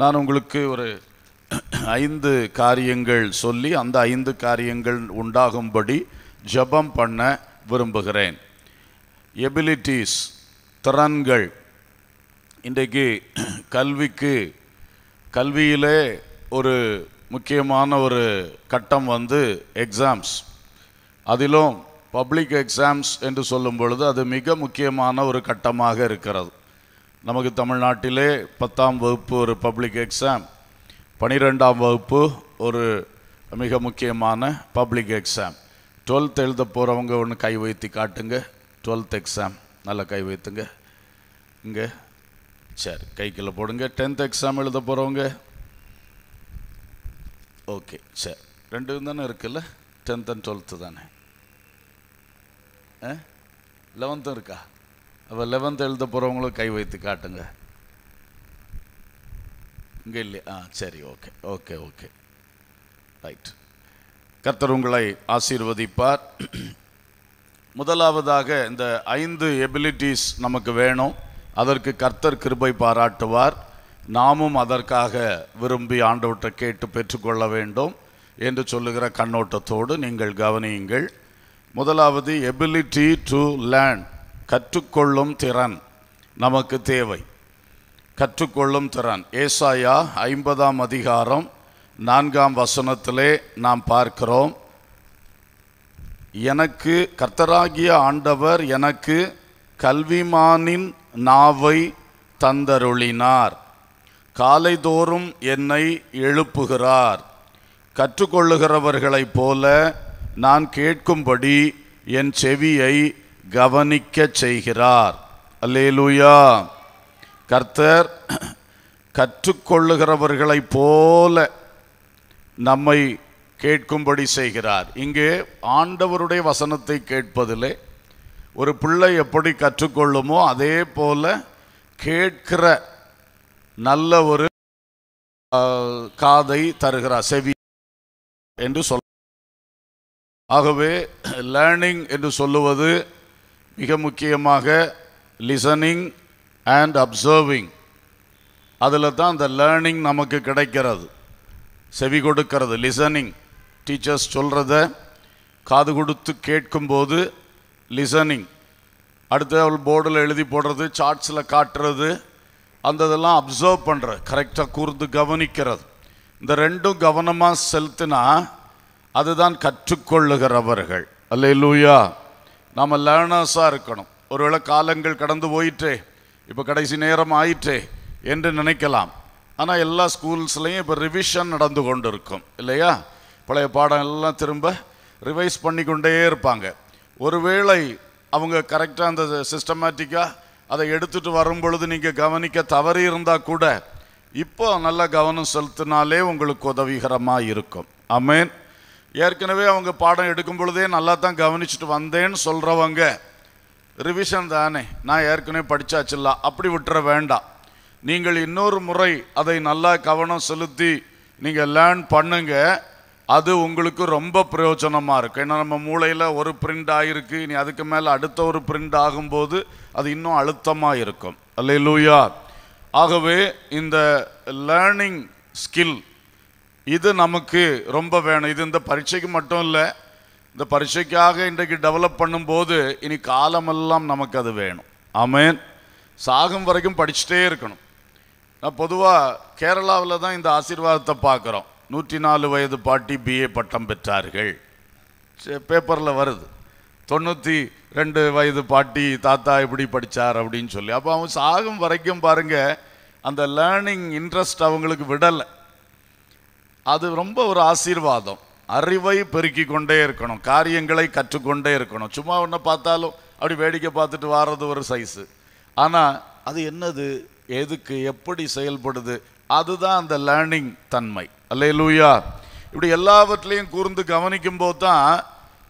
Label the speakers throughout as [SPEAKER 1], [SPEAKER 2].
[SPEAKER 1] நான் உங்களுக்கு ஒரு ஐந்து காரியங்கள் சொல்லி அந்த ஐந்து காரியங்கள் உண்டாகும்படி ஜபம் பண்ண விரும்புகிறேன் எபிலிட்டிஸ் திறன்கள் இன்றைக்கு கல்விக்கு கல்வியிலே ஒரு முக்கியமான ஒரு கட்டம் வந்து எக்ஸாம்ஸ் அதிலும் பப்ளிக் எக்ஸாம்ஸ் என்று சொல்லும் பொழுது அது மிக முக்கியமான ஒரு கட்டமாக இருக்கிறது நமக்கு தமிழ்நாட்டிலே பத்தாம் வகுப்பு ஒரு பப்ளிக் எக்ஸாம் பனிரெண்டாம் வகுப்பு ஒரு மிக முக்கியமான பப்ளிக் எக்ஸாம் டுவெல்த் எழுத போகிறவங்க ஒன்று கை வைத்து காட்டுங்க டுவெல்த் எக்ஸாம் நல்லா கை வைத்துங்க இங்கே சரி கைக்குள்ளே போடுங்க டென்த் எக்ஸாம் எழுத போகிறவங்க ஓகே சரி ரெண்டு தானே இருக்குல்ல டென்த் அண்ட் டுவெல்த்து தானே லெவன்த்தும் இருக்கா அப்போ லெவன்த் எழுத போகிறவங்களும் கை வைத்து காட்டுங்க இங்கே இல்லையே ஆ சரி ஓகே ஓகே ஓகே ரைட் கர்த்தர் உங்களை ஆசீர்வதிப்பார் முதலாவதாக இந்த ஐந்து எபிலிட்டிஸ் நமக்கு வேணும் அதற்கு கர்த்தர் கிருபை பாராட்டுவார் நாமும் அதற்காக விரும்பி ஆண்டவற்றை கேட்டு பெற்றுக்கொள்ள வேண்டும் என்று சொல்லுகிற கண்ணோட்டத்தோடு நீங்கள் கவனியுங்கள் முதலாவது எபிலிட்டி டு லேர்ன் கற்றுக்கொள்ளும் திறன் நமக்கு தேவை கற்றுக்கொள்ளும் திறன் ஏசாயா ஐம்பதாம் அதிகாரம் நான்காம் வசனத்திலே நாம் பார்க்கிறோம் எனக்கு கர்த்தராகிய ஆண்டவர் எனக்கு கல்விமானின் நாவை தந்தருளினார் காலைதோறும் என்னை எழுப்புகிறார் கற்றுக்கொள்ளுகிறவர்களைப் போல நான் கேட்கும்படி என் செவியை கவனிக்க செய்கிறார் அல்லேலூயா கர்த்தர் கற்றுக்கொள்ளுகிறவர்களைப் போல நம்மை கேட்கும்படி செய்கிறார் இங்கே ஆண்டவருடைய வசனத்தை கேட்பதிலே ஒரு பிள்ளை எப்படி கற்றுக்கொள்ளுமோ அதே போல் கேட்கிற நல்ல ஒரு காதை தருகிறார் செவி என்று சொல்ல ஆகவே லேர்னிங் என்று சொல்லுவது மிக முக்கியமாக லிசனிங் அண்ட் அப்சர்விங் அதில் தான் அந்த லேர்னிங் நமக்கு கிடைக்கிறது செவி கொடுக்கிறது லிசனிங் டீச்சர்ஸ் சொல்கிறத காது கொடுத்து கேட்கும்போது லிசனிங் அடுத்த அவள் போர்டில் எழுதி போடுறது சார்ட்ஸில் காட்டுறது அந்த இதெல்லாம் அப்சர்வ் பண்ணுற கரெக்டாக கூர்ந்து கவனிக்கிறது இந்த ரெண்டும் கவனமாக செலுத்தினா அதுதான் கற்றுக்கொள்ளுகிறவர்கள் அல்ல லூயா நாம் லேர்னர்ஸாக இருக்கணும் ஒருவேளை காலங்கள் கடந்து போயிட்டே இப்போ கடைசி நேரம் ஆயிற்றே என்று நினைக்கலாம் ஆனால் எல்லா ஸ்கூல்ஸ்லேயும் இப்போ ரிவிஷன் நடந்து கொண்டு இருக்கும் இல்லையா பழைய பாடம் எல்லாம் திரும்ப ரிவைஸ் பண்ணி கொண்டே இருப்பாங்க ஒருவேளை அவங்க கரெக்டாக அந்த சிஸ்டமேட்டிக்காக அதை எடுத்துகிட்டு வரும் பொழுது நீங்கள் கவனிக்க தவறி இருந்தால் கூட இப்போ நல்ல கவனம் செலுத்தினாலே உங்களுக்கு உதவிகரமாக இருக்கும் அமேன் ஏற்கனவே அவங்க பாடம் எடுக்கும் பொழுதே நல்லா தான் கவனிச்சுட்டு வந்தேன்னு சொல்கிறவங்க ரிவிஷன் தானே நான் ஏற்கனவே படித்தாச்சுல்ல அப்படி விட்டுற வேண்டாம் நீங்கள் இன்னொரு முறை அதை நல்லா கவனம் செலுத்தி நீங்கள் லேர்ன் பண்ணுங்க அது உங்களுக்கு ரொம்ப பிரயோஜனமாக இருக்கும் ஏன்னா நம்ம மூளையில் ஒரு பிரிண்ட் ஆகிருக்கு இனி அதுக்கு மேலே அடுத்த ஒரு பிரிண்ட் ஆகும்போது அது இன்னும் அழுத்தமாக இருக்கும் அல்ல லூயா ஆகவே இந்த லேர்னிங் ஸ்கில் இது நமக்கு ரொம்ப வேணும் இது இந்த பரீட்சைக்கு மட்டும் இல்லை இந்த பரீட்சைக்காக இன்றைக்கு டெவலப் பண்ணும்போது இனி காலமெல்லாம் நமக்கு அது வேணும் ஆமேன் சாகும் வரைக்கும் படிச்சுட்டே இருக்கணும் நான் பொதுவாக கேரளாவில் தான் இந்த ஆசீர்வாதத்தை பார்க்குறோம் நூற்றி நாலு வயது பாட்டி பிஏ பட்டம் பெற்றார்கள் பேப்பரில் வருது தொண்ணூற்றி ரெண்டு வயது பாட்டி தாத்தா இப்படி படித்தார் அப்படின்னு சொல்லி அப்போ அவங்க சாகும் வரைக்கும் பாருங்கள் அந்த லேர்னிங் இன்ட்ரெஸ்ட் அவங்களுக்கு விடலை அது ரொம்ப ஒரு ஆசீர்வாதம் அறிவை பெருக்கி கொண்டே இருக்கணும் காரியங்களை கற்றுக்கொண்டே இருக்கணும் சும்மா ஒன்று பார்த்தாலும் அப்படி வேடிக்கை பார்த்துட்டு வர்றது ஒரு சைஸு ஆனால் அது என்னது எதுக்கு எப்படி செயல்படுது அதுதான் அந்த லேர்னிங் தன்மை அல்லே லூயா இப்படி எல்லாவற்றிலையும் கூர்ந்து கவனிக்கும் போது தான்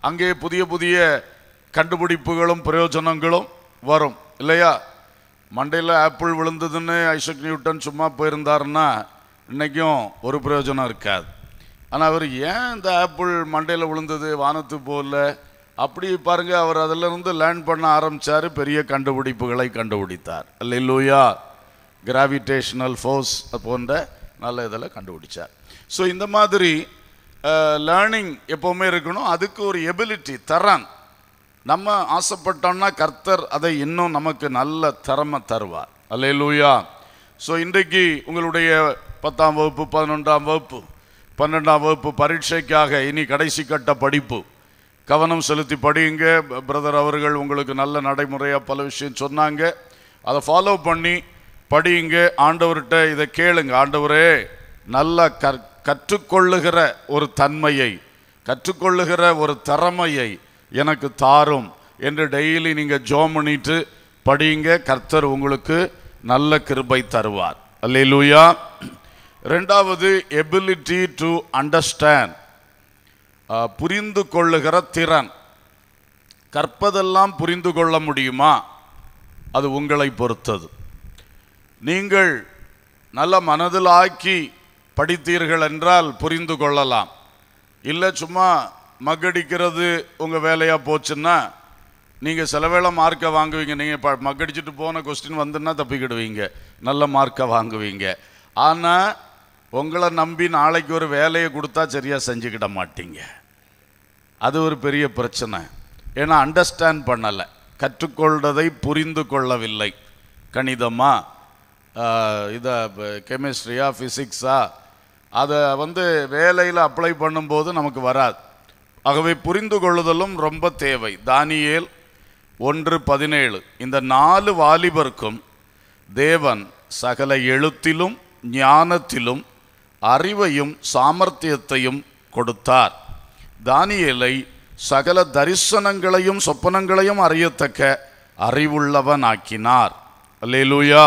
[SPEAKER 1] அங்கே புதிய புதிய கண்டுபிடிப்புகளும் பிரயோஜனங்களும் வரும் இல்லையா மண்டையில் ஆப்பிள் விழுந்ததுன்னு ஐசக் நியூட்டன் சும்மா போயிருந்தாருன்னா இன்றைக்கும் ஒரு பிரயோஜனம் இருக்காது ஆனால் அவர் ஏன் இந்த ஆப்பிள் மண்டையில் விழுந்தது வானத்து போல அப்படி பாருங்கள் அவர் அதிலிருந்து லேர்ன் பண்ண ஆரம்பித்தார் பெரிய கண்டுபிடிப்புகளை கண்டுபிடித்தார் அல்லூயா கிராவிடேஷனல் ஃபோர்ஸ் போன்ற நல்ல இதில் கண்டுபிடிச்சார் ஸோ இந்த மாதிரி லேர்னிங் எப்போவுமே இருக்கணும் அதுக்கு ஒரு எபிலிட்டி தரம் நம்ம ஆசைப்பட்டோம்னா கர்த்தர் அதை இன்னும் நமக்கு நல்ல திறமை தருவார் அல்லூயா ஸோ இன்றைக்கு உங்களுடைய பத்தாம் வகுப்பு பதினொன்றாம் வகுப்பு பன்னெண்டாம் வகுப்பு பரீட்சைக்காக இனி கடைசி கட்ட படிப்பு கவனம் செலுத்தி படியுங்க பிரதர் அவர்கள் உங்களுக்கு நல்ல நடைமுறையாக பல விஷயம் சொன்னாங்க அதை ஃபாலோ பண்ணி படியுங்க ஆண்டவர்கிட்ட இதை கேளுங்க ஆண்டவரே நல்ல கற் கற்றுக்கொள்ளுகிற ஒரு தன்மையை கற்றுக்கொள்ளுகிற ஒரு திறமையை எனக்கு தாரும் என்று டெய்லி நீங்கள் ஜோம் பண்ணிட்டு படியுங்க கர்த்தர் உங்களுக்கு நல்ல கிருபை தருவார் அல்லா ரெண்டாவது எபிலிட்டி டு அண்டர்ஸ்டாண்ட் புரிந்து கொள்ளுகிற திறன் கற்பதெல்லாம் புரிந்து கொள்ள முடியுமா அது உங்களை பொறுத்தது நீங்கள் நல்ல மனதில் ஆக்கி படித்தீர்கள் என்றால் புரிந்து கொள்ளலாம் இல்லை சும்மா மக்கடிக்கிறது உங்கள் வேலையாக போச்சுன்னா நீங்கள் சில வேளை மார்க்கை வாங்குவீங்க நீங்கள் மக்கடிச்சுட்டு போன கொஸ்டின் வந்துன்னா தப்பிக்கிடுவீங்க நல்ல மார்க்கை வாங்குவீங்க ஆனால் உங்களை நம்பி நாளைக்கு ஒரு வேலையை கொடுத்தா சரியாக செஞ்சுக்கிட மாட்டீங்க அது ஒரு பெரிய பிரச்சனை ஏன்னா அண்டர்ஸ்டாண்ட் பண்ணலை கற்றுக்கொள்வதை புரிந்து கொள்ளவில்லை கணிதமாக இதை கெமிஸ்ட்ரியா ஃபிசிக்ஸா அதை வந்து வேலையில் அப்ளை பண்ணும்போது நமக்கு வராது ஆகவே புரிந்து கொள்ளுதலும் ரொம்ப தேவை தானியேல் ஒன்று பதினேழு இந்த நாலு வாலிபருக்கும் தேவன் சகல எழுத்திலும் ஞானத்திலும் அறிவையும் சாமர்த்தியத்தையும் கொடுத்தார் தானியலை சகல தரிசனங்களையும் சொப்பனங்களையும் அறியத்தக்க அறிவுள்ளவன் ஆக்கினார் அல்லேலூயா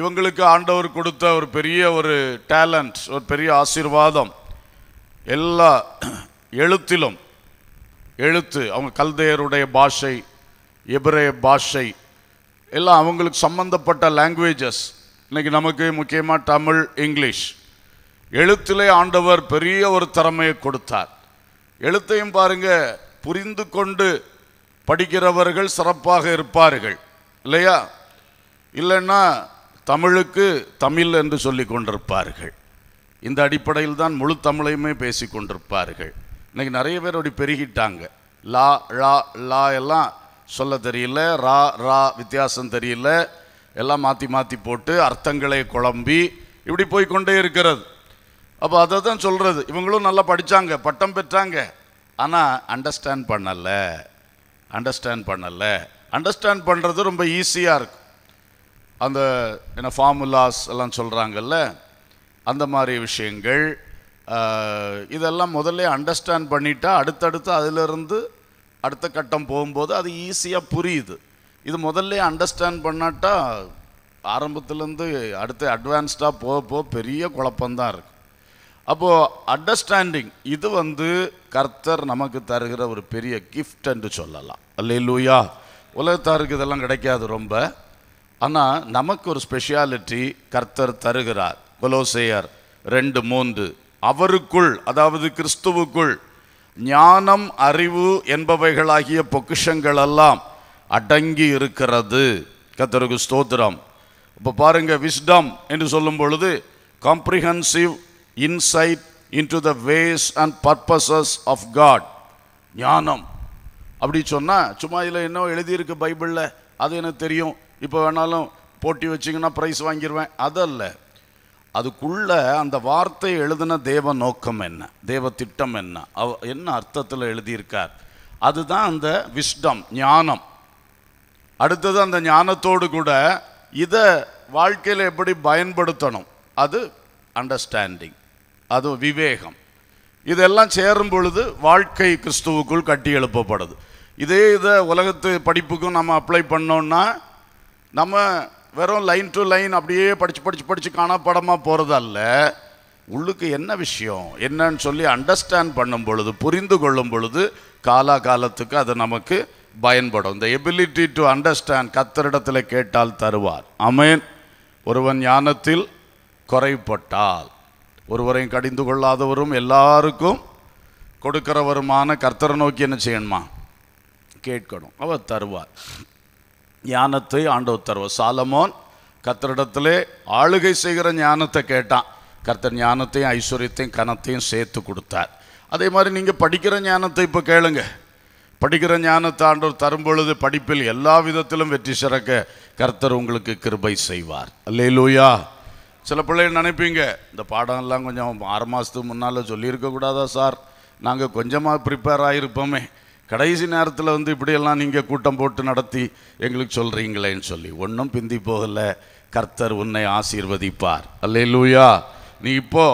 [SPEAKER 1] இவங்களுக்கு ஆண்டவர் கொடுத்த ஒரு பெரிய ஒரு டேலண்ட் ஒரு பெரிய ஆசீர்வாதம் எல்லா எழுத்திலும் எழுத்து அவங்க கல்தையருடைய பாஷை எபிரே பாஷை எல்லாம் அவங்களுக்கு சம்மந்தப்பட்ட லாங்குவேஜஸ் இன்றைக்கி நமக்கு முக்கியமாக தமிழ் இங்கிலீஷ் எழுத்திலே ஆண்டவர் பெரிய ஒரு திறமையை கொடுத்தார் எழுத்தையும் பாருங்க புரிந்து கொண்டு படிக்கிறவர்கள் சிறப்பாக இருப்பார்கள் இல்லையா இல்லைன்னா தமிழுக்கு தமிழ் என்று சொல்லி கொண்டிருப்பார்கள் இந்த அடிப்படையில் தான் முழு தமிழையுமே பேசி கொண்டிருப்பார்கள் இன்றைக்கி நிறைய பேர் அப்படி பெருகிட்டாங்க லா லா லா எல்லாம் சொல்ல தெரியல ரா ரா வித்தியாசம் தெரியல எல்லாம் மாற்றி மாற்றி போட்டு அர்த்தங்களை குழம்பி இப்படி போய் கொண்டே இருக்கிறது அப்போ அதை தான் சொல்கிறது இவங்களும் நல்லா படித்தாங்க பட்டம் பெற்றாங்க ஆனால் அண்டர்ஸ்டாண்ட் பண்ணலை அண்டர்ஸ்டாண்ட் பண்ணலை அண்டர்ஸ்டாண்ட் பண்ணுறது ரொம்ப ஈஸியாக இருக்கும் அந்த என்ன ஃபார்முலாஸ் எல்லாம் சொல்கிறாங்கல்ல அந்த மாதிரி விஷயங்கள் இதெல்லாம் முதல்ல அண்டர்ஸ்டாண்ட் பண்ணிட்டா அடுத்தடுத்து அதிலிருந்து அடுத்த கட்டம் போகும்போது அது ஈஸியாக புரியுது இது முதல்ல அண்டர்ஸ்டாண்ட் பண்ணாட்டா ஆரம்பத்துலேருந்து அடுத்து அட்வான்ஸ்டாக போக போக பெரிய குழப்பந்தான் இருக்குது அப்போது அண்டர்ஸ்டாண்டிங் இது வந்து கர்த்தர் நமக்கு தருகிற ஒரு பெரிய கிஃப்ட் என்று சொல்லலாம் அல்ல லூயா உலகத்தாருக்கு இதெல்லாம் கிடைக்காது ரொம்ப ஆனால் நமக்கு ஒரு ஸ்பெஷாலிட்டி கர்த்தர் தருகிறார் கொலோசையர் ரெண்டு மூன்று அவருக்குள் அதாவது கிறிஸ்துவுக்குள் ஞானம் அறிவு என்பவைகளாகிய பொக்கிஷங்கள் எல்லாம் அடங்கி இருக்கிறது கத்தருக்கு ஸ்தோத்திரம் இப்போ பாருங்கள் விஸ்டம் என்று சொல்லும் பொழுது comprehensive insight to the ways and purposes of God ஞானம் அப்படி சொன்னால் சும்மா இதில் என்ன எழுதியிருக்கு பைபிளில் அது எனக்கு தெரியும் இப்போ வேணாலும் போட்டி வச்சிங்கன்னா ப்ரைஸ் வாங்கிடுவேன் அதல்ல அதுக்குள்ள அந்த வார்த்தை எழுதின தேவ நோக்கம் என்ன தேவ திட்டம் என்ன அவ என்ன அர்த்தத்தில் எழுதியிருக்கார் அதுதான் அந்த விஷ்டம் ஞானம் அடுத்தது அந்த ஞானத்தோடு கூட இதை வாழ்க்கையில் எப்படி பயன்படுத்தணும் அது அண்டர்ஸ்டாண்டிங் அது விவேகம் இதெல்லாம் சேரும் பொழுது வாழ்க்கை கிறிஸ்துவுக்குள் கட்டி எழுப்பப்படுது இதே இதை உலகத்து படிப்புக்கும் நம்ம அப்ளை பண்ணோன்னா நம்ம வெறும் லைன் டு லைன் அப்படியே படித்து படித்து படித்து காணப்படமாக போகிறதல்ல உள்ளுக்கு என்ன விஷயம் என்னன்னு சொல்லி அண்டர்ஸ்டாண்ட் பண்ணும் பொழுது புரிந்து கொள்ளும் பொழுது காலா காலத்துக்கு அது நமக்கு பயன்படும் இந்த எபிலிட்டி டு அண்டர்ஸ்டாண்ட் கத்தரிடத்தில் கேட்டால் தருவார் அமேன் ஒருவன் ஞானத்தில் குறைப்பட்டால் ஒருவரையும் கடிந்து கொள்ளாதவரும் எல்லாருக்கும் கொடுக்கிறவருமான கர்த்தரை நோக்கி என்ன செய்யணுமா கேட்கணும் அவர் தருவார் ஞானத்தை ஆண்டவர் தருவார் சாலமோன் கத்தரிடத்திலே ஆளுகை செய்கிற ஞானத்தை கேட்டான் கர்த்தர் ஞானத்தையும் ஐஸ்வர்யத்தையும் கணத்தையும் சேர்த்து கொடுத்தார் அதே மாதிரி நீங்கள் படிக்கிற ஞானத்தை இப்போ கேளுங்க படிக்கிற ஞானத்தை ஆண்டவர் தரும் பொழுது படிப்பில் எல்லா விதத்திலும் வெற்றி சிறக்க கர்த்தர் உங்களுக்கு கிருபை செய்வார் அல்லே லூயா சில பிள்ளைகள் நினைப்பீங்க இந்த பாடம் எல்லாம் கொஞ்சம் ஆறு மாதத்துக்கு முன்னால் சொல்லியிருக்கக்கூடாதா சார் நாங்கள் கொஞ்சமாக ப்ரிப்பேர் ஆகியிருப்போமே கடைசி நேரத்தில் வந்து இப்படியெல்லாம் நீங்கள் கூட்டம் போட்டு நடத்தி எங்களுக்கு சொல்கிறீங்களேன்னு சொல்லி ஒன்றும் பிந்தி போகலை கர்த்தர் உன்னை ஆசீர்வதிப்பார் அல்லே லூயா நீ இப்போ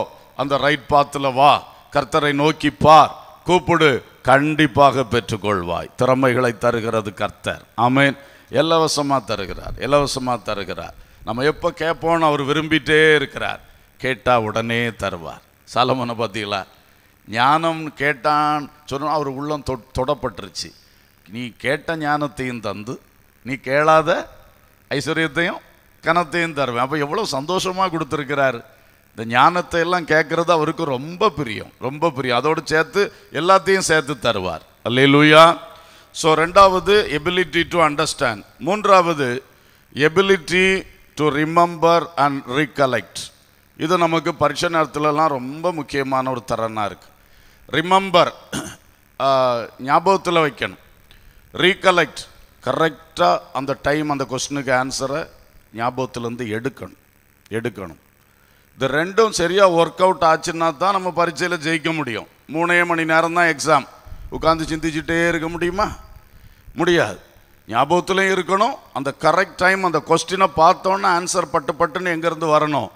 [SPEAKER 1] அந்த ரைட் பாத்தில் வா கர்த்தரை நோக்கி பார் கூப்பிடு கண்டிப்பாக பெற்றுக்கொள்வாய் திறமைகளை தருகிறது கர்த்தர் ஆமேன் இலவசமாக தருகிறார் இலவசமாக தருகிறார் நம்ம எப்போ கேட்போன்னு அவர் விரும்பிட்டே இருக்கிறார் கேட்டால் உடனே தருவார் சலமனை பார்த்தீங்களா ஞானம்னு கேட்டான் சொன்னால் அவர் உள்ளம் தொடப்பட்டுருச்சு நீ கேட்ட ஞானத்தையும் தந்து நீ கேளாத ஐஸ்வர்யத்தையும் கனத்தையும் தருவேன் அப்போ எவ்வளோ சந்தோஷமாக கொடுத்துருக்கிறாரு இந்த ஞானத்தை எல்லாம் கேட்குறது அவருக்கு ரொம்ப பிரியம் ரொம்ப பிரியம் அதோடு சேர்த்து எல்லாத்தையும் சேர்த்து தருவார் அல்லே லூயா ஸோ ரெண்டாவது எபிலிட்டி டு அண்டர்ஸ்டாண்ட் மூன்றாவது ability to remember and recollect இது நமக்கு பரிசு நேரத்துலலாம் ரொம்ப முக்கியமான ஒரு தரனாக இருக்குது ரிமம்பர் uh, ஞாபகத்தில் வைக்கணும் ரீகலெக்ட் கரெக்டாக அந்த டைம் அந்த கொஸ்டினுக்கு ஆன்சரை ஞாபகத்துலேருந்து எடுக்கணும் எடுக்கணும் இது ரெண்டும் சரியாக ஒர்க் அவுட் ஆச்சுன்னா தான் நம்ம பரீட்சையில் ஜெயிக்க முடியும் மூணே மணி நேரம் தான் எக்ஸாம் உட்காந்து சிந்திச்சுட்டே இருக்க முடியுமா முடியாது ஞாபகத்துலேயும் இருக்கணும் அந்த கரெக்ட் டைம் அந்த கொஸ்டினை பார்த்தோன்னே ஆன்சர் பட்டு பட்டுன்னு எங்கேருந்து வரணும்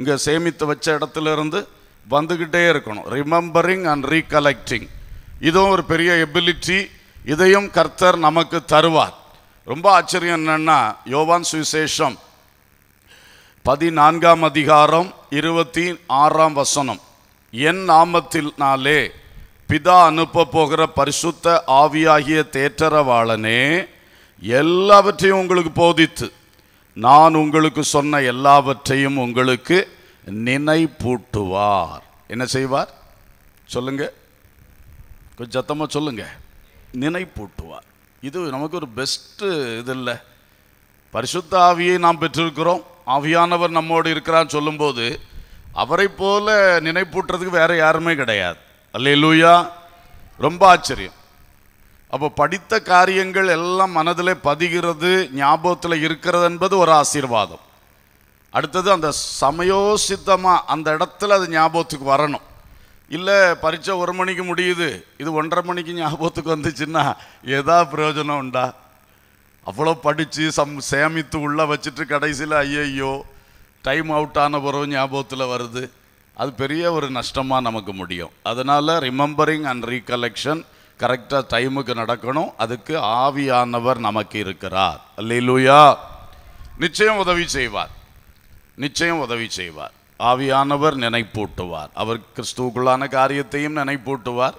[SPEAKER 1] இங்கே சேமித்து வச்ச இடத்துலேருந்து வந்துக்கிட்டே இருக்கணும் ரிமெம்பரிங் அண்ட் ரீகலெக்டிங் இதுவும் ஒரு பெரிய எபிலிட்டி இதையும் கர்த்தர் நமக்கு தருவார் ரொம்ப ஆச்சரியம் என்னென்னா யோவான் சுவிசேஷம் பதினான்காம் அதிகாரம் இருபத்தி ஆறாம் வசனம் என் நாமத்தினாலே பிதா அனுப்ப போகிற பரிசுத்த ஆவியாகிய தேற்றரவாளனே எல்லாவற்றையும் உங்களுக்கு போதித்து நான் உங்களுக்கு சொன்ன எல்லாவற்றையும் உங்களுக்கு நினைப்பூட்டுவார் என்ன செய்வார் சொல்லுங்க கொஞ்சம் சத்தமாக சொல்லுங்க நினைப்பூட்டுவார் இது நமக்கு ஒரு பெஸ்ட்டு இது இல்லை பரிசுத்த ஆவியை நாம் பெற்றிருக்கிறோம் ஆவியானவர் நம்மோடு இருக்கிறான்னு சொல்லும்போது அவரை போல நினைப்பூட்டுறதுக்கு வேறு யாருமே கிடையாது அல்ல லூயா ரொம்ப ஆச்சரியம் அப்போ படித்த காரியங்கள் எல்லாம் மனதில் பதிகிறது ஞாபகத்தில் இருக்கிறது என்பது ஒரு ஆசீர்வாதம் அடுத்தது அந்த சமயோசித்தமாக அந்த இடத்துல அது ஞாபகத்துக்கு வரணும் இல்லை பரீட்சை ஒரு மணிக்கு முடியுது இது ஒன்றரை மணிக்கு ஞாபகத்துக்கு வந்துச்சுன்னா எதா பிரயோஜனம் உண்டா அவ்வளோ படித்து சம் சேமித்து உள்ளே வச்சுட்டு கடைசியில் ஐயோ டைம் அவுட் ஆன பிறகு ஞாபகத்தில் வருது அது பெரிய ஒரு நஷ்டமாக நமக்கு முடியும் அதனால் ரிமெம்பரிங் அண்ட் ரீகலெக்ஷன் கரெக்டாக டைமுக்கு நடக்கணும் அதுக்கு ஆவியானவர் நமக்கு இருக்கிறார் அல்லையிலூயா நிச்சயம் உதவி செய்வார் நிச்சயம் உதவி செய்வார் ஆவியானவர் நினைப்பூட்டுவார் அவர் கிறிஸ்துவுக்குள்ளான காரியத்தையும் நினைப்பூட்டுவார்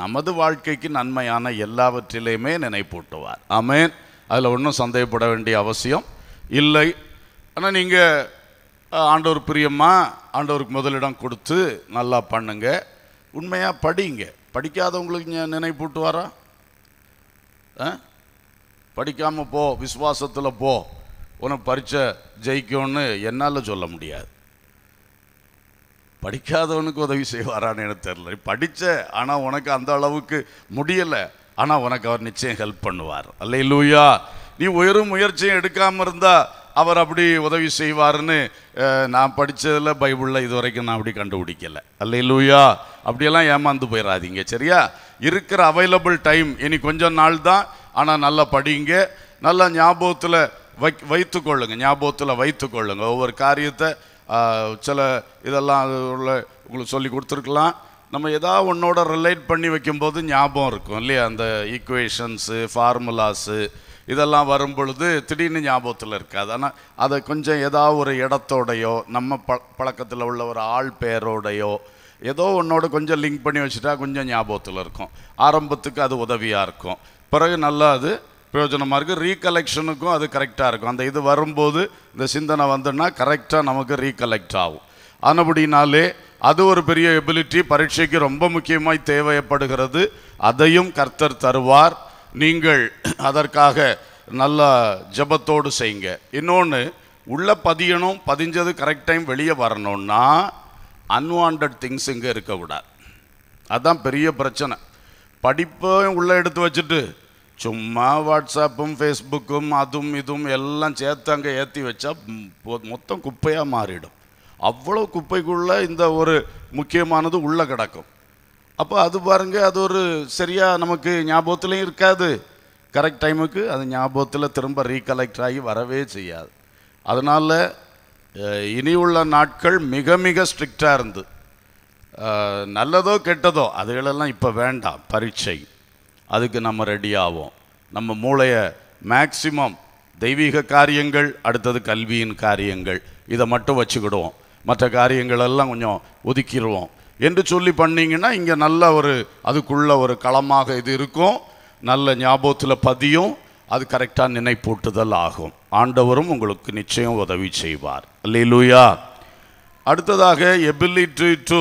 [SPEAKER 1] நமது வாழ்க்கைக்கு நன்மையான எல்லாவற்றிலையுமே நினைப்பூட்டுவார் ஆமேன் அதில் ஒன்றும் சந்தேகப்பட வேண்டிய அவசியம் இல்லை ஆனால் நீங்கள் ஆண்டவர் பிரியம்மா ஆண்டவருக்கு முதலிடம் கொடுத்து நல்லா பண்ணுங்க உண்மையாக படிங்க படிக்காதவங்களுக்கு நினைப்பூட்டுவாரா படிக்காமல் போ விசுவாசத்தில் போ உனக்கு பரீட்சை ஜெயிக்கும்னு என்னால் சொல்ல முடியாது படிக்காதவனுக்கு உதவி செய்வாரான்னு எனக்கு தெரில படித்த ஆனால் உனக்கு அந்த அளவுக்கு முடியலை ஆனால் உனக்கு அவர் நிச்சயம் ஹெல்ப் பண்ணுவார் அல்ல இல்லையா நீ உயரும் முயற்சியும் எடுக்காமல் இருந்தால் அவர் அப்படி உதவி செய்வார்னு நான் படித்ததில் பைபிளில் இது வரைக்கும் நான் அப்படி கண்டுபிடிக்கலை அல்ல இல்லையா அப்படியெல்லாம் ஏமாந்து போயிடாதீங்க சரியா இருக்கிற அவைலபிள் டைம் இனி கொஞ்சம் நாள் தான் ஆனால் நல்லா படிங்க நல்லா ஞாபகத்தில் வை வைத்து கொள்ளுங்க ஞாபகத்தில் வைத்து கொள்ளுங்க ஒவ்வொரு காரியத்தை சில இதெல்லாம் உள்ள உங்களுக்கு சொல்லி கொடுத்துருக்கலாம் நம்ம எதாவது ஒன்றோட ரிலேட் பண்ணி வைக்கும்போது ஞாபகம் இருக்கும் இல்லையா அந்த ஈக்குவேஷன்ஸு ஃபார்முலாஸு இதெல்லாம் வரும் பொழுது திடீர்னு ஞாபகத்தில் இருக்காது ஆனால் அதை கொஞ்சம் ஏதாவது ஒரு இடத்தோடையோ நம்ம ப பழக்கத்தில் உள்ள ஒரு ஆள் பெயரோடையோ ஏதோ ஒன்றோட கொஞ்சம் லிங்க் பண்ணி வச்சுட்டா கொஞ்சம் ஞாபகத்தில் இருக்கும் ஆரம்பத்துக்கு அது உதவியாக இருக்கும் பிறகு நல்லா அது பிரயோஜனமாக இருக்குது ரீகலெக்ஷனுக்கும் அது கரெக்டாக இருக்கும் அந்த இது வரும்போது இந்த சிந்தனை வந்துன்னா கரெக்டாக நமக்கு ரீகலெக்ட் ஆகும் ஆனபடினாலே அது ஒரு பெரிய எபிலிட்டி பரீட்சைக்கு ரொம்ப முக்கியமாய் தேவைப்படுகிறது அதையும் கர்த்தர் தருவார் நீங்கள் அதற்காக நல்லா ஜபத்தோடு செய்யுங்க இன்னொன்று உள்ள பதியணும் பதிஞ்சது கரெக்ட் டைம் வெளியே வரணும்னா அன்வான்ட் திங்ஸ் இங்கே இருக்கக்கூடாது அதுதான் பெரிய பிரச்சனை படிப்பையும் உள்ளே எடுத்து வச்சுட்டு சும்மா வாட்ஸ்அப்பும் ஃபேஸ்புக்கும் அதுவும் இதுவும் எல்லாம் சேர்த்து அங்கே ஏற்றி வச்சா மொத்தம் குப்பையாக மாறிடும் அவ்வளோ குப்பைக்குள்ளே இந்த ஒரு முக்கியமானது உள்ளே கிடக்கும் அப்போ அது பாருங்கள் அது ஒரு சரியாக நமக்கு ஞாபகத்துலேயும் இருக்காது கரெக்ட் டைமுக்கு அது ஞாபகத்தில் திரும்ப ரீகலெக்ட் ஆகி வரவே செய்யாது அதனால் இனி உள்ள நாட்கள் மிக மிக ஸ்ட்ரிக்டாக இருந்து நல்லதோ கெட்டதோ அதுகளெல்லாம் இப்போ வேண்டாம் பரீட்சை அதுக்கு நம்ம ரெடி ஆகும் நம்ம மூளையை மேக்சிமம் தெய்வீக காரியங்கள் அடுத்தது கல்வியின் காரியங்கள் இதை மட்டும் வச்சுக்கிடுவோம் மற்ற காரியங்களெல்லாம் கொஞ்சம் ஒதுக்கிடுவோம் என்று சொல்லி பண்ணிங்கன்னா இங்கே நல்ல ஒரு அதுக்குள்ள ஒரு களமாக இது இருக்கும் நல்ல ஞாபகத்தில் பதியும் அது கரெக்டாக நினைப்பூட்டுதல் ஆகும் ஆண்டவரும் உங்களுக்கு நிச்சயம் உதவி செய்வார் லூயா அடுத்ததாக எபிலிட்டி டு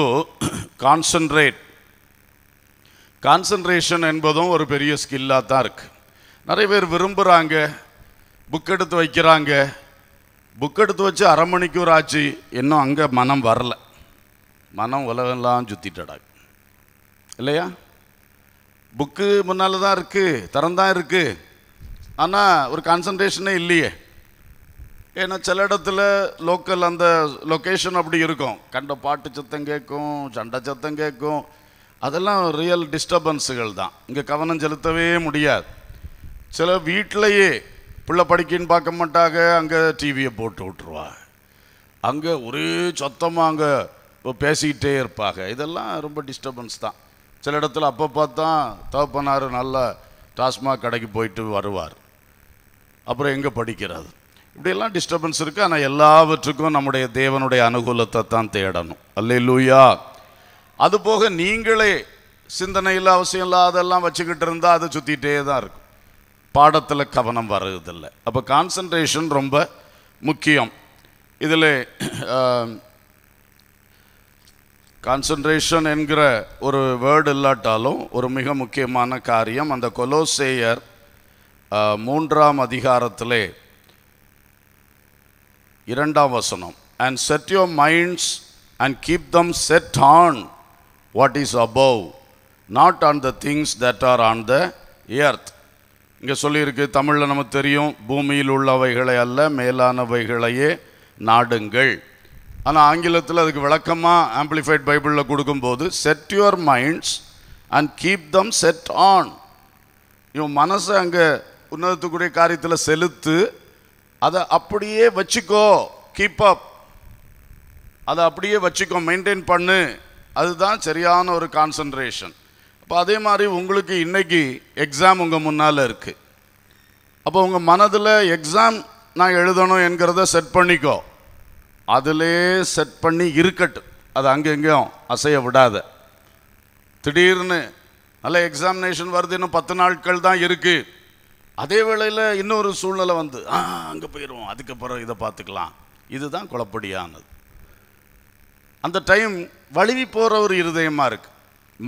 [SPEAKER 1] கான்சன்ட்ரேட் கான்சன்ட்ரேஷன் என்பதும் ஒரு பெரிய ஸ்கில்லாக தான் இருக்குது நிறைய பேர் விரும்புகிறாங்க புக் எடுத்து வைக்கிறாங்க புக் எடுத்து வச்சு அரை மணிக்கூர் ஆச்சு இன்னும் அங்கே மனம் வரல மனம் உலகம்லாம் சுற்றிட்டடாங்க இல்லையா புக்கு முன்னால் தான் இருக்குது திறந்தான் இருக்குது ஆனால் ஒரு கான்சன்ட்ரேஷனே இல்லையே ஏன்னா சில இடத்துல லோக்கல் அந்த லொக்கேஷன் அப்படி இருக்கும் கண்ட பாட்டு சத்தம் கேட்கும் சண்டை சத்தம் கேட்கும் அதெல்லாம் ரியல் டிஸ்டர்பன்ஸுகள் தான் இங்கே கவனம் செலுத்தவே முடியாது சில வீட்டிலையே பிள்ளை படிக்கின்னு பார்க்க மாட்டாங்க அங்கே டிவியை போட்டு விட்டுருவாங்க அங்கே ஒரே சொத்தமாக அங்கே பேசிக்கிட்டே இருப்பாங்க இதெல்லாம் ரொம்ப டிஸ்டர்பன்ஸ் தான் சில இடத்துல அப்போ பார்த்தா தகப்பனார் நல்ல டாஸ்மாக் கடைக்கு போயிட்டு வருவார் அப்புறம் எங்கே படிக்கிறது இப்படியெல்லாம் டிஸ்டர்பன்ஸ் இருக்குது ஆனால் எல்லாவற்றுக்கும் நம்முடைய தேவனுடைய அனுகூலத்தை தான் தேடணும் அல்ல லூயா அதுபோக நீங்களே சிந்தனை இல்லை அவசியம் இல்லை அதெல்லாம் வச்சுக்கிட்டு இருந்தால் அது சுற்றிகிட்டே தான் இருக்கும் பாடத்தில் கவனம் வர்றதில்லை அப்போ கான்சன்ட்ரேஷன் ரொம்ப முக்கியம் இதில் கான்சன்ட்ரேஷன் என்கிற ஒரு வேர்டு இல்லாட்டாலும் ஒரு மிக முக்கியமான காரியம் அந்த கொலோசேயர் மூன்றாம் அதிகாரத்திலே இரண்டாம் வசனம் and set your minds and keep them set on what is above not on the things that are on the earth இங்கே சொல்லியிருக்கு தமிழில் நமக்கு தெரியும் பூமியில் உள்ளவைகளை அல்ல மேலானவைகளையே நாடுங்கள் ஆனால் ஆங்கிலத்தில் அதுக்கு விளக்கமாக ஆம்பிளிஃபைட் பைபிளில் கொடுக்கும்போது set your minds and keep them set on இவன் மனசை அங்கே உன்னதத்துக்குரிய காரியத்தில் செலுத்து அதை அப்படியே வச்சுக்கோ கீப் அப் அதை அப்படியே வச்சுக்கோ மெயின்டைன் பண்ணு அதுதான் சரியான ஒரு கான்சன்ட்ரேஷன் இப்போ அதே மாதிரி உங்களுக்கு இன்றைக்கி எக்ஸாம் உங்கள் முன்னால் இருக்குது அப்போ உங்கள் மனதில் எக்ஸாம் நான் எழுதணும் என்கிறத செட் பண்ணிக்கோ அதிலே செட் பண்ணி இருக்கட்டும் அது அங்கெங்கேயும் அசைய விடாத திடீர்னு நல்ல எக்ஸாமினேஷன் வருது இன்னும் பத்து நாட்கள் தான் இருக்குது அதே வேளையில் இன்னொரு சூழ்நிலை வந்து ஆ அங்கே போயிடுவோம் அதுக்கப்புறம் இதை பார்த்துக்கலாம் இதுதான் குழப்படியானது அந்த டைம் வழுவி போகிற ஒரு இருதயமாக இருக்குது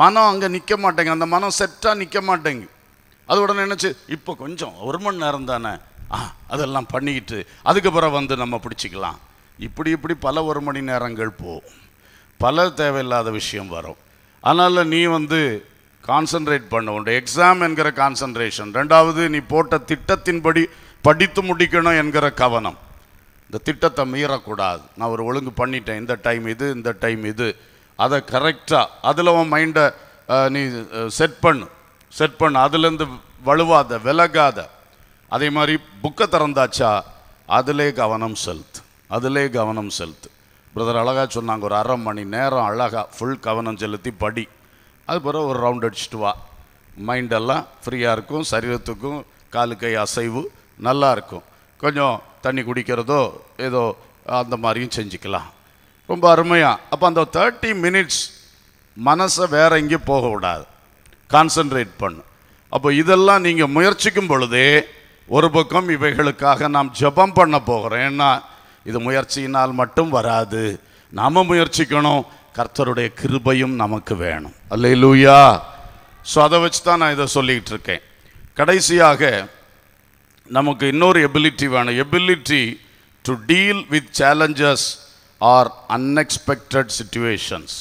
[SPEAKER 1] மனம் அங்கே நிற்க மாட்டேங்க அந்த மனம் செட்டாக நிற்க மாட்டேங்க அது உடனே நினச்சி இப்போ கொஞ்சம் ஒரு மணி நேரம் தானே ஆ அதெல்லாம் பண்ணிக்கிட்டு அதுக்கப்புறம் வந்து நம்ம பிடிச்சிக்கலாம் இப்படி இப்படி பல ஒரு மணி நேரங்கள் போகும் பல தேவையில்லாத விஷயம் வரும் அதனால் நீ வந்து கான்சன்ட்ரேட் பண்ண உண்டு எக்ஸாம் என்கிற கான்சன்ட்ரேஷன் ரெண்டாவது நீ போட்ட திட்டத்தின்படி படித்து முடிக்கணும் என்கிற கவனம் இந்த திட்டத்தை மீறக்கூடாது நான் ஒரு ஒழுங்கு பண்ணிட்டேன் இந்த டைம் இது இந்த டைம் இது அதை கரெக்டாக அதில் உன் மைண்டை நீ செட் பண்ணு செட் பண்ணு அதுலேருந்து வலுவாத விலகாத அதே மாதிரி புக்கை திறந்தாச்சா அதிலே கவனம் செலுத்து அதிலே கவனம் செலுத்து பிரதர் அழகாக சொன்னாங்க ஒரு அரை மணி நேரம் அழகாக ஃபுல் கவனம் செலுத்தி படி அது பிறகு ஒரு ரவுண்ட் அடிச்சுட்டு வா மைண்டெல்லாம் ஃப்ரீயாக இருக்கும் சரீரத்துக்கும் காலு கை அசைவு நல்லா இருக்கும் கொஞ்சம் தண்ணி குடிக்கிறதோ ஏதோ அந்த மாதிரியும் செஞ்சுக்கலாம் ரொம்ப அருமையாக அப்போ அந்த தேர்ட்டி மினிட்ஸ் மனசை வேற எங்கேயும் போகக்கூடாது கான்சன்ட்ரேட் பண்ணு அப்போ இதெல்லாம் நீங்கள் முயற்சிக்கும் பொழுதே ஒரு பக்கம் இவைகளுக்காக நாம் ஜபம் பண்ண போகிறேன்னா இது முயற்சியினால் மட்டும் வராது நாம் முயற்சிக்கணும் கர்த்தருடைய கிருபையும் நமக்கு வேணும் அல்ல லூயா ஸோ அதை வச்சு தான் நான் இதை சொல்லிக்கிட்டு இருக்கேன் கடைசியாக நமக்கு இன்னொரு எபிலிட்டி வேணும் ability to deal with challenges or unexpected situations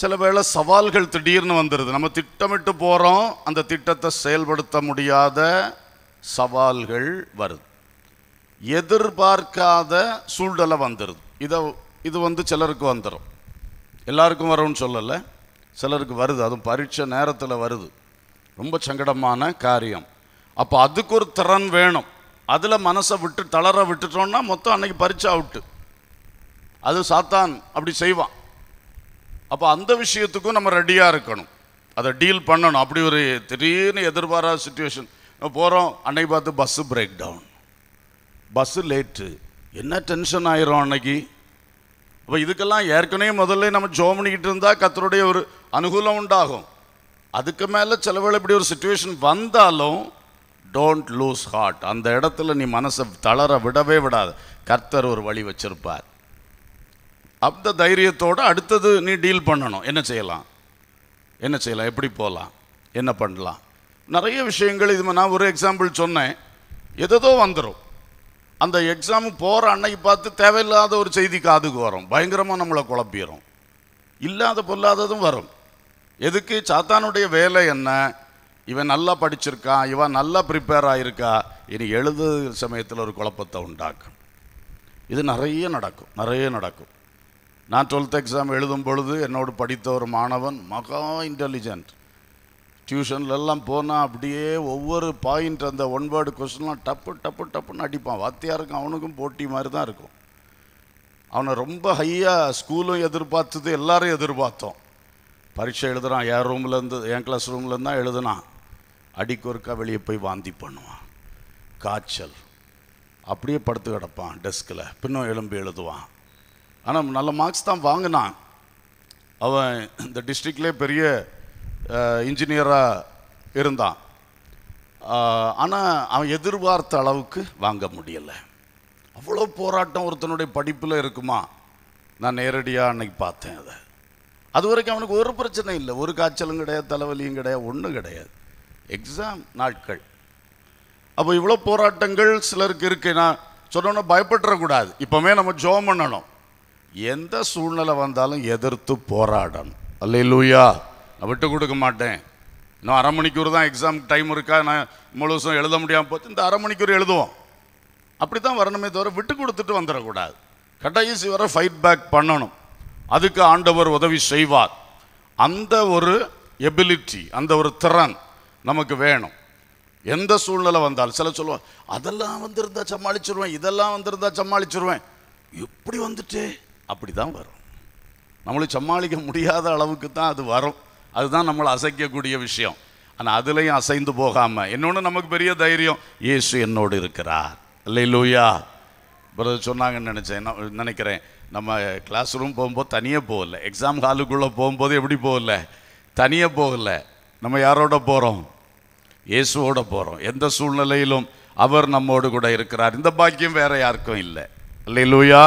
[SPEAKER 1] சில வேளை சவால்கள் திடீர்னு வந்துடுது நம்ம திட்டமிட்டு போகிறோம் அந்த திட்டத்தை செயல்படுத்த முடியாத சவால்கள் வருது எதிர்பார்க்காத சூழ்நிலை வந்துடுது இதை இது வந்து சிலருக்கு வந்துடும் எல்லாருக்கும் வரும்னு சொல்லலை சிலருக்கு வருது அதுவும் பரீட்சை நேரத்தில் வருது ரொம்ப சங்கடமான காரியம் அப்போ அதுக்கு ஒரு திறன் வேணும் அதில் மனசை விட்டு தளர விட்டுட்டோன்னா மொத்தம் அன்னைக்கு பரீட்சை அவுட்டு அது சாத்தான் அப்படி செய்வான் அப்போ அந்த விஷயத்துக்கும் நம்ம ரெடியாக இருக்கணும் அதை டீல் பண்ணணும் அப்படி ஒரு திடீர்னு எதிர்பாராத சுச்சுவேஷன் போகிறோம் அன்னைக்கு பார்த்து bus break down bus late என்ன டென்ஷன் ஆயிரும் அன்னைக்கு அப்போ இதுக்கெல்லாம் ஏற்கனவே முதல்ல நம்ம ஜோ பண்ணிக்கிட்டு இருந்தால் கத்தருடைய ஒரு அனுகூலம் உண்டாகும் அதுக்கு மேலே சிலவேளை இப்படி ஒரு சுச்சுவேஷன் வந்தாலும் டோன்ட் லூஸ் ஹார்ட் அந்த இடத்துல நீ மனசை தளர விடவே விடாது கர்த்தர் ஒரு வழி வச்சிருப்பார் அந்த தைரியத்தோடு அடுத்தது நீ டீல் பண்ணணும் என்ன செய்யலாம் என்ன செய்யலாம் எப்படி போகலாம் என்ன பண்ணலாம் நிறைய விஷயங்கள் இது நான் ஒரு எக்ஸாம்பிள் சொன்னேன் எதோ வந்துடும் அந்த எக்ஸாம் போகிற அன்னைக்கு பார்த்து தேவையில்லாத ஒரு செய்தி காதுக்கு வரும் பயங்கரமாக நம்மளை குழப்பிடும் இல்லாத பொல்லாததும் வரும் எதுக்கு சாத்தானுடைய வேலை என்ன இவன் நல்லா படிச்சிருக்கான் இவன் நல்லா ப்ரிப்பேர் ஆகிருக்கா இனி எழுது சமயத்தில் ஒரு குழப்பத்தை உண்டாக்கும் இது நிறைய நடக்கும் நிறைய நடக்கும் நான் டுவெல்த் எக்ஸாம் எழுதும் பொழுது என்னோடு படித்த ஒரு மாணவன் மகா இன்டெலிஜென்ட் டியூஷன்லெல்லாம் போனால் அப்படியே ஒவ்வொரு பாயிண்ட் அந்த ஒன் வேர்டு கொஸ்டின்லாம் டப்பு டப்பு டப்புன்னு அடிப்பான் வாத்தியாருக்கும் அவனுக்கும் போட்டி மாதிரி தான் இருக்கும் அவனை ரொம்ப ஹையாக ஸ்கூலும் எதிர்பார்த்தது எல்லாரும் எதிர்பார்த்தோம் பரீட்சை எழுதுகிறான் என் ரூம்லேருந்து என் கிளாஸ் ரூம்லேருந்து தான் எழுதுனான் அடிக்கு ஒருக்கா வெளியே போய் வாந்தி பண்ணுவான் காய்ச்சல் அப்படியே படுத்து கிடப்பான் டெஸ்கில் பின்னும் எலும்பி எழுதுவான் ஆனால் நல்ல மார்க்ஸ் தான் வாங்கினான் அவன் இந்த டிஸ்ட்ரிக்ட்லேயே பெரிய இன்ஜினியராக இருந்தான் ஆனால் அவன் எதிர்பார்த்த அளவுக்கு வாங்க முடியலை அவ்வளோ போராட்டம் ஒருத்தனுடைய படிப்பில் இருக்குமா நான் நேரடியாக அன்னைக்கு பார்த்தேன் அதை அது வரைக்கும் அவனுக்கு ஒரு பிரச்சனை இல்லை ஒரு காய்ச்சலும் கிடையாது தலைவலியும் கிடையாது ஒன்றும் கிடையாது எக்ஸாம் நாட்கள் அப்போ இவ்வளோ போராட்டங்கள் சிலருக்கு இருக்கு நான் சொன்னோன்னா பயப்பட்டுறக்கூடாது இப்போவே நம்ம ஜோம் பண்ணணும் எந்த சூழ்நிலை வந்தாலும் எதிர்த்து போராடணும் அல்ல இல்லையா நான் விட்டு கொடுக்க மாட்டேன் இன்னும் அரை மணிக்கூர் தான் எக்ஸாம் டைம் இருக்கா நான் முழுசும் எழுத முடியாமல் போச்சு இந்த அரை மணிக்கூர் எழுதுவோம் அப்படி தான் வரணுமே தவிர விட்டு கொடுத்துட்டு வந்துடக்கூடாது கடைசி வர ஃபைட் பேக் பண்ணணும் அதுக்கு ஆண்டவர் உதவி செய்வார் அந்த ஒரு எபிலிட்டி அந்த ஒரு திறன் நமக்கு வேணும் எந்த சூழ்நிலை வந்தாலும் சில சொல்லுவோம் அதெல்லாம் வந்திருந்தா சமாளிச்சிருவேன் இதெல்லாம் வந்திருந்தா சமாளிச்சிருவேன் எப்படி வந்துட்டு அப்படி தான் வரும் நம்மளை சமாளிக்க முடியாத அளவுக்கு தான் அது வரும் அதுதான் நம்மளை அசைக்கக்கூடிய விஷயம் ஆனால் அதுலேயும் அசைந்து போகாமல் இன்னொன்று நமக்கு பெரிய தைரியம் இயேசு என்னோடு இருக்கிறார் இல்லை லூயா பிறகு சொன்னாங்கன்னு நினச்சேன் நினைக்கிறேன் நம்ம கிளாஸ் ரூம் போகும்போது தனியாக போகல எக்ஸாம் ஹாலுக்குள்ளே போகும்போது எப்படி போகல தனியாக போகல நம்ம யாரோட போகிறோம் இயேசுவோட போகிறோம் எந்த சூழ்நிலையிலும் அவர் நம்மோடு கூட இருக்கிறார் இந்த பாக்கியம் வேறு யாருக்கும் இல்லை இல்லை லூயா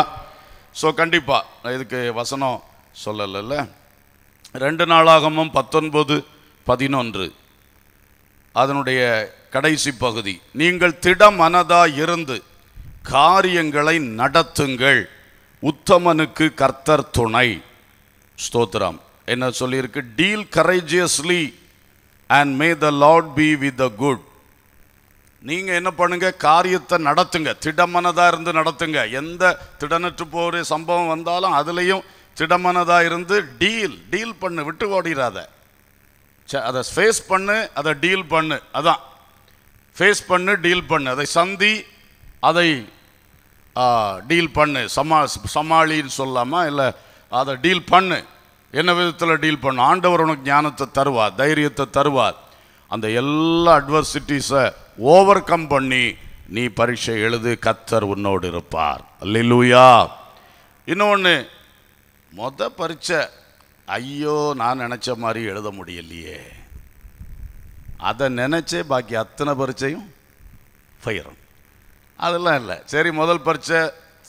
[SPEAKER 1] ஸோ கண்டிப்பாக இதுக்கு வசனம் சொல்லலைல்ல ரெண்டு நாளாகமும் பத்தொன்பது பதினொன்று அதனுடைய கடைசி பகுதி நீங்கள் திட மனதாக இருந்து காரியங்களை நடத்துங்கள் உத்தமனுக்கு கர்த்தர் துணை ஸ்தோத்ரம் என்ன சொல்லியிருக்கு deal courageously and may the Lord be with the good நீங்கள் என்ன பண்ணுங்க காரியத்தை நடத்துங்க திடமனதாக இருந்து நடத்துங்க எந்த திடனற்று போகிற சம்பவம் வந்தாலும் அதுலேயும் திடமனதாக இருந்து டீல் டீல் பண்ணு விட்டு ஓடிடாத அதை ஃபேஸ் பண்ணு அதை டீல் பண்ணு அதான் ஃபேஸ் பண்ணு டீல் பண்ணு அதை சந்தி அதை டீல் பண்ணு சமா சமாளின்னு சொல்லாமா இல்லை அதை டீல் பண்ணு என்ன விதத்தில் டீல் பண்ணு ஆண்டவர் உனக்கு ஞானத்தை தருவார் தைரியத்தை தருவார் அந்த எல்லா அட்வர்சிட்டிஸை ஓவர் கம் பண்ணி நீ பரீட்சை எழுது கத்தர் உன்னோடு இருப்பார் அல்லூயா இன்னொன்று மொத பரீட்சை ஐயோ நான் நினச்ச மாதிரி எழுத முடியலையே அதை நினச்சே பாக்கி அத்தனை பரீட்சையும் ஃபயரும் அதெல்லாம் இல்லை சரி முதல் பரீட்சை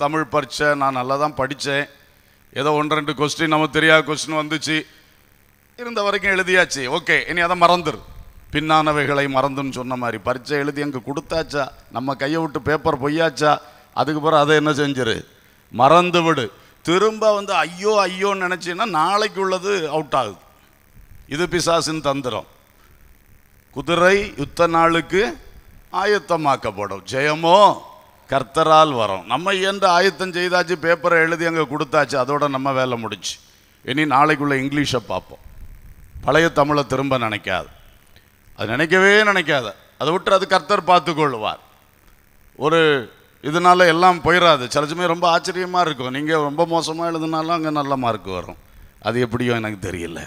[SPEAKER 1] தமிழ் பரீட்சை நான் நல்லா தான் படித்தேன் ஏதோ ஒன்று ரெண்டு கொஸ்டின் நமக்கு தெரியாத கொஸ்டின் வந்துச்சு இருந்த வரைக்கும் எழுதியாச்சு ஓகே இனி அதை மறந்துடு பின்னானவைகளை மறந்துன்னு சொன்ன மாதிரி பரீட்சை எழுதி அங்கே கொடுத்தாச்சா நம்ம கையை விட்டு பேப்பர் பொய்யாச்சா அதுக்கு பிறகு அதை என்ன செஞ்சிரு மறந்து விடு திரும்ப வந்து ஐயோ ஐயோன்னு நினச்சின்னா நாளைக்கு உள்ளது அவுட் ஆகுது இது பிசாசின் தந்திரம் குதிரை யுத்த நாளுக்கு ஆயத்தமாக்கப்படும் ஜெயமோ கர்த்தரால் வரும் நம்ம இயன்ற ஆயத்தம் செய்தாச்சு பேப்பரை எழுதி அங்கே கொடுத்தாச்சு அதோட நம்ம வேலை முடிச்சு இனி நாளைக்குள்ள இங்கிலீஷை பார்ப்போம் பழைய தமிழை திரும்ப நினைக்காது அது நினைக்கவே நினைக்காத அதை விட்டு அது கர்த்தர் பார்த்து கொள்வார் ஒரு இதனால எல்லாம் போயிடாது சில சமயம் ரொம்ப ஆச்சரியமாக இருக்கும் நீங்கள் ரொம்ப மோசமாக எழுதுனாலும் அங்கே நல்ல மார்க் வரும் அது எப்படியோ எனக்கு தெரியல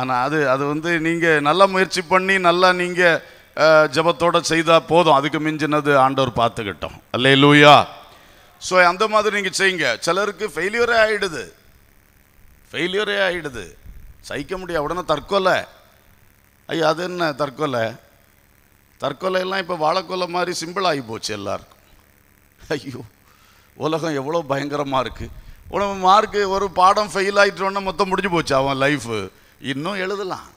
[SPEAKER 1] ஆனால் அது அது வந்து நீங்கள் நல்லா முயற்சி பண்ணி நல்லா நீங்கள் ஜபத்தோடு செய்தால் போதும் அதுக்கு மிஞ்சினது ஆண்டவர் பார்த்துக்கிட்டோம் அல்லே லூயா ஸோ அந்த மாதிரி நீங்கள் செய்யுங்க சிலருக்கு ஃபெயிலியரே ஆகிடுது ஃபெயிலியரே ஆகிடுது சகிக்க முடியாது உடனே தற்கொலை ஐயா அது என்ன தற்கொலை தற்கொலையெல்லாம் இப்போ வாழைக்கொலை மாதிரி சிம்பிள் ஆகி போச்சு எல்லாருக்கும் ஐயோ உலகம் எவ்வளோ பயங்கரமாக இருக்குது உனக்கு மார்க்கு ஒரு பாடம் ஃபெயில் ஆகிட்டோன்னா மொத்தம் முடிஞ்சு போச்சு அவன் லைஃபு இன்னும் எழுதலாம்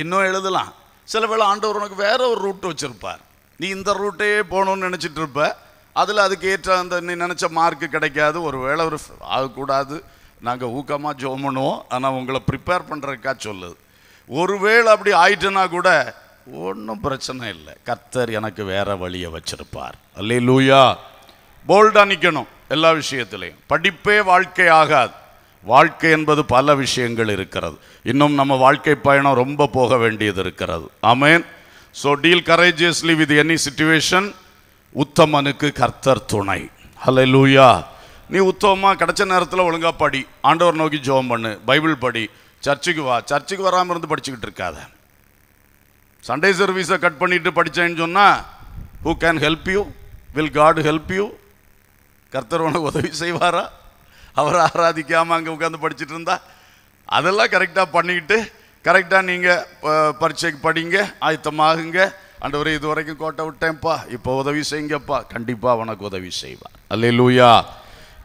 [SPEAKER 1] இன்னும் எழுதலாம் சில வேளை ஆண்டவர் உனக்கு வேற ஒரு ரூட் வச்சுருப்பார் நீ இந்த ரூட்டே போகணும்னு நினச்சிட்டு இருப்ப அதில் அதுக்கேற்ற அந்த நீ நினச்ச மார்க்கு கிடைக்காது ஒரு வேளை ஒரு ஆகக்கூடாது நாங்கள் ஊக்கமாக ஜோம் பண்ணுவோம் ஆனால் உங்களை ப்ரிப்பேர் பண்ணுறதுக்கா சொல்லுது ஒருவேளை அப்படி ஆயிட்டுனா கூட ஒன்றும் பிரச்சனை இல்லை கர்த்தர் எனக்கு வேற வழியை வச்சிருப்பார் அல்லே லூயா போல்டாக நிற்கணும் எல்லா விஷயத்திலையும் படிப்பே வாழ்க்கை ஆகாது வாழ்க்கை என்பது பல விஷயங்கள் இருக்கிறது இன்னும் நம்ம வாழ்க்கை பயணம் ரொம்ப போக வேண்டியது இருக்கிறது ஆமேன் so deal courageously with any situation உத்தமனுக்கு கர்த்தர் துணை ஹலே லூயா நீ உத்தமமாக கிடைச்ச நேரத்தில் ஒழுங்காக படி ஆண்டவர் நோக்கி ஜோம் பண்ணு பைபிள் படி சர்ச்சுக்கு வா சர்ச்சுக்கு வராமல் இருந்து படிச்சுக்கிட்டு இருக்காத சண்டே சர்வீஸை கட் பண்ணிட்டு படித்தேன்னு சொன்னால் who can help you will God help you கர்த்தர் உனக்கு உதவி செய்வாரா அவரை ஆராதிக்காமல் அங்கே உட்காந்து படிச்சுட்டு இருந்தா அதெல்லாம் கரெக்டாக பண்ணிக்கிட்டு கரெக்டாக நீங்கள் பரீட்சைக்கு படிங்க ஆயத்தமாகுங்க அண்டவரே இது வரைக்கும் கோட்டை விட்டேன்ப்பா இப்போ உதவி செய்யுங்கப்பா கண்டிப்பாக உனக்கு உதவி செய்வார் அல்ல லூயா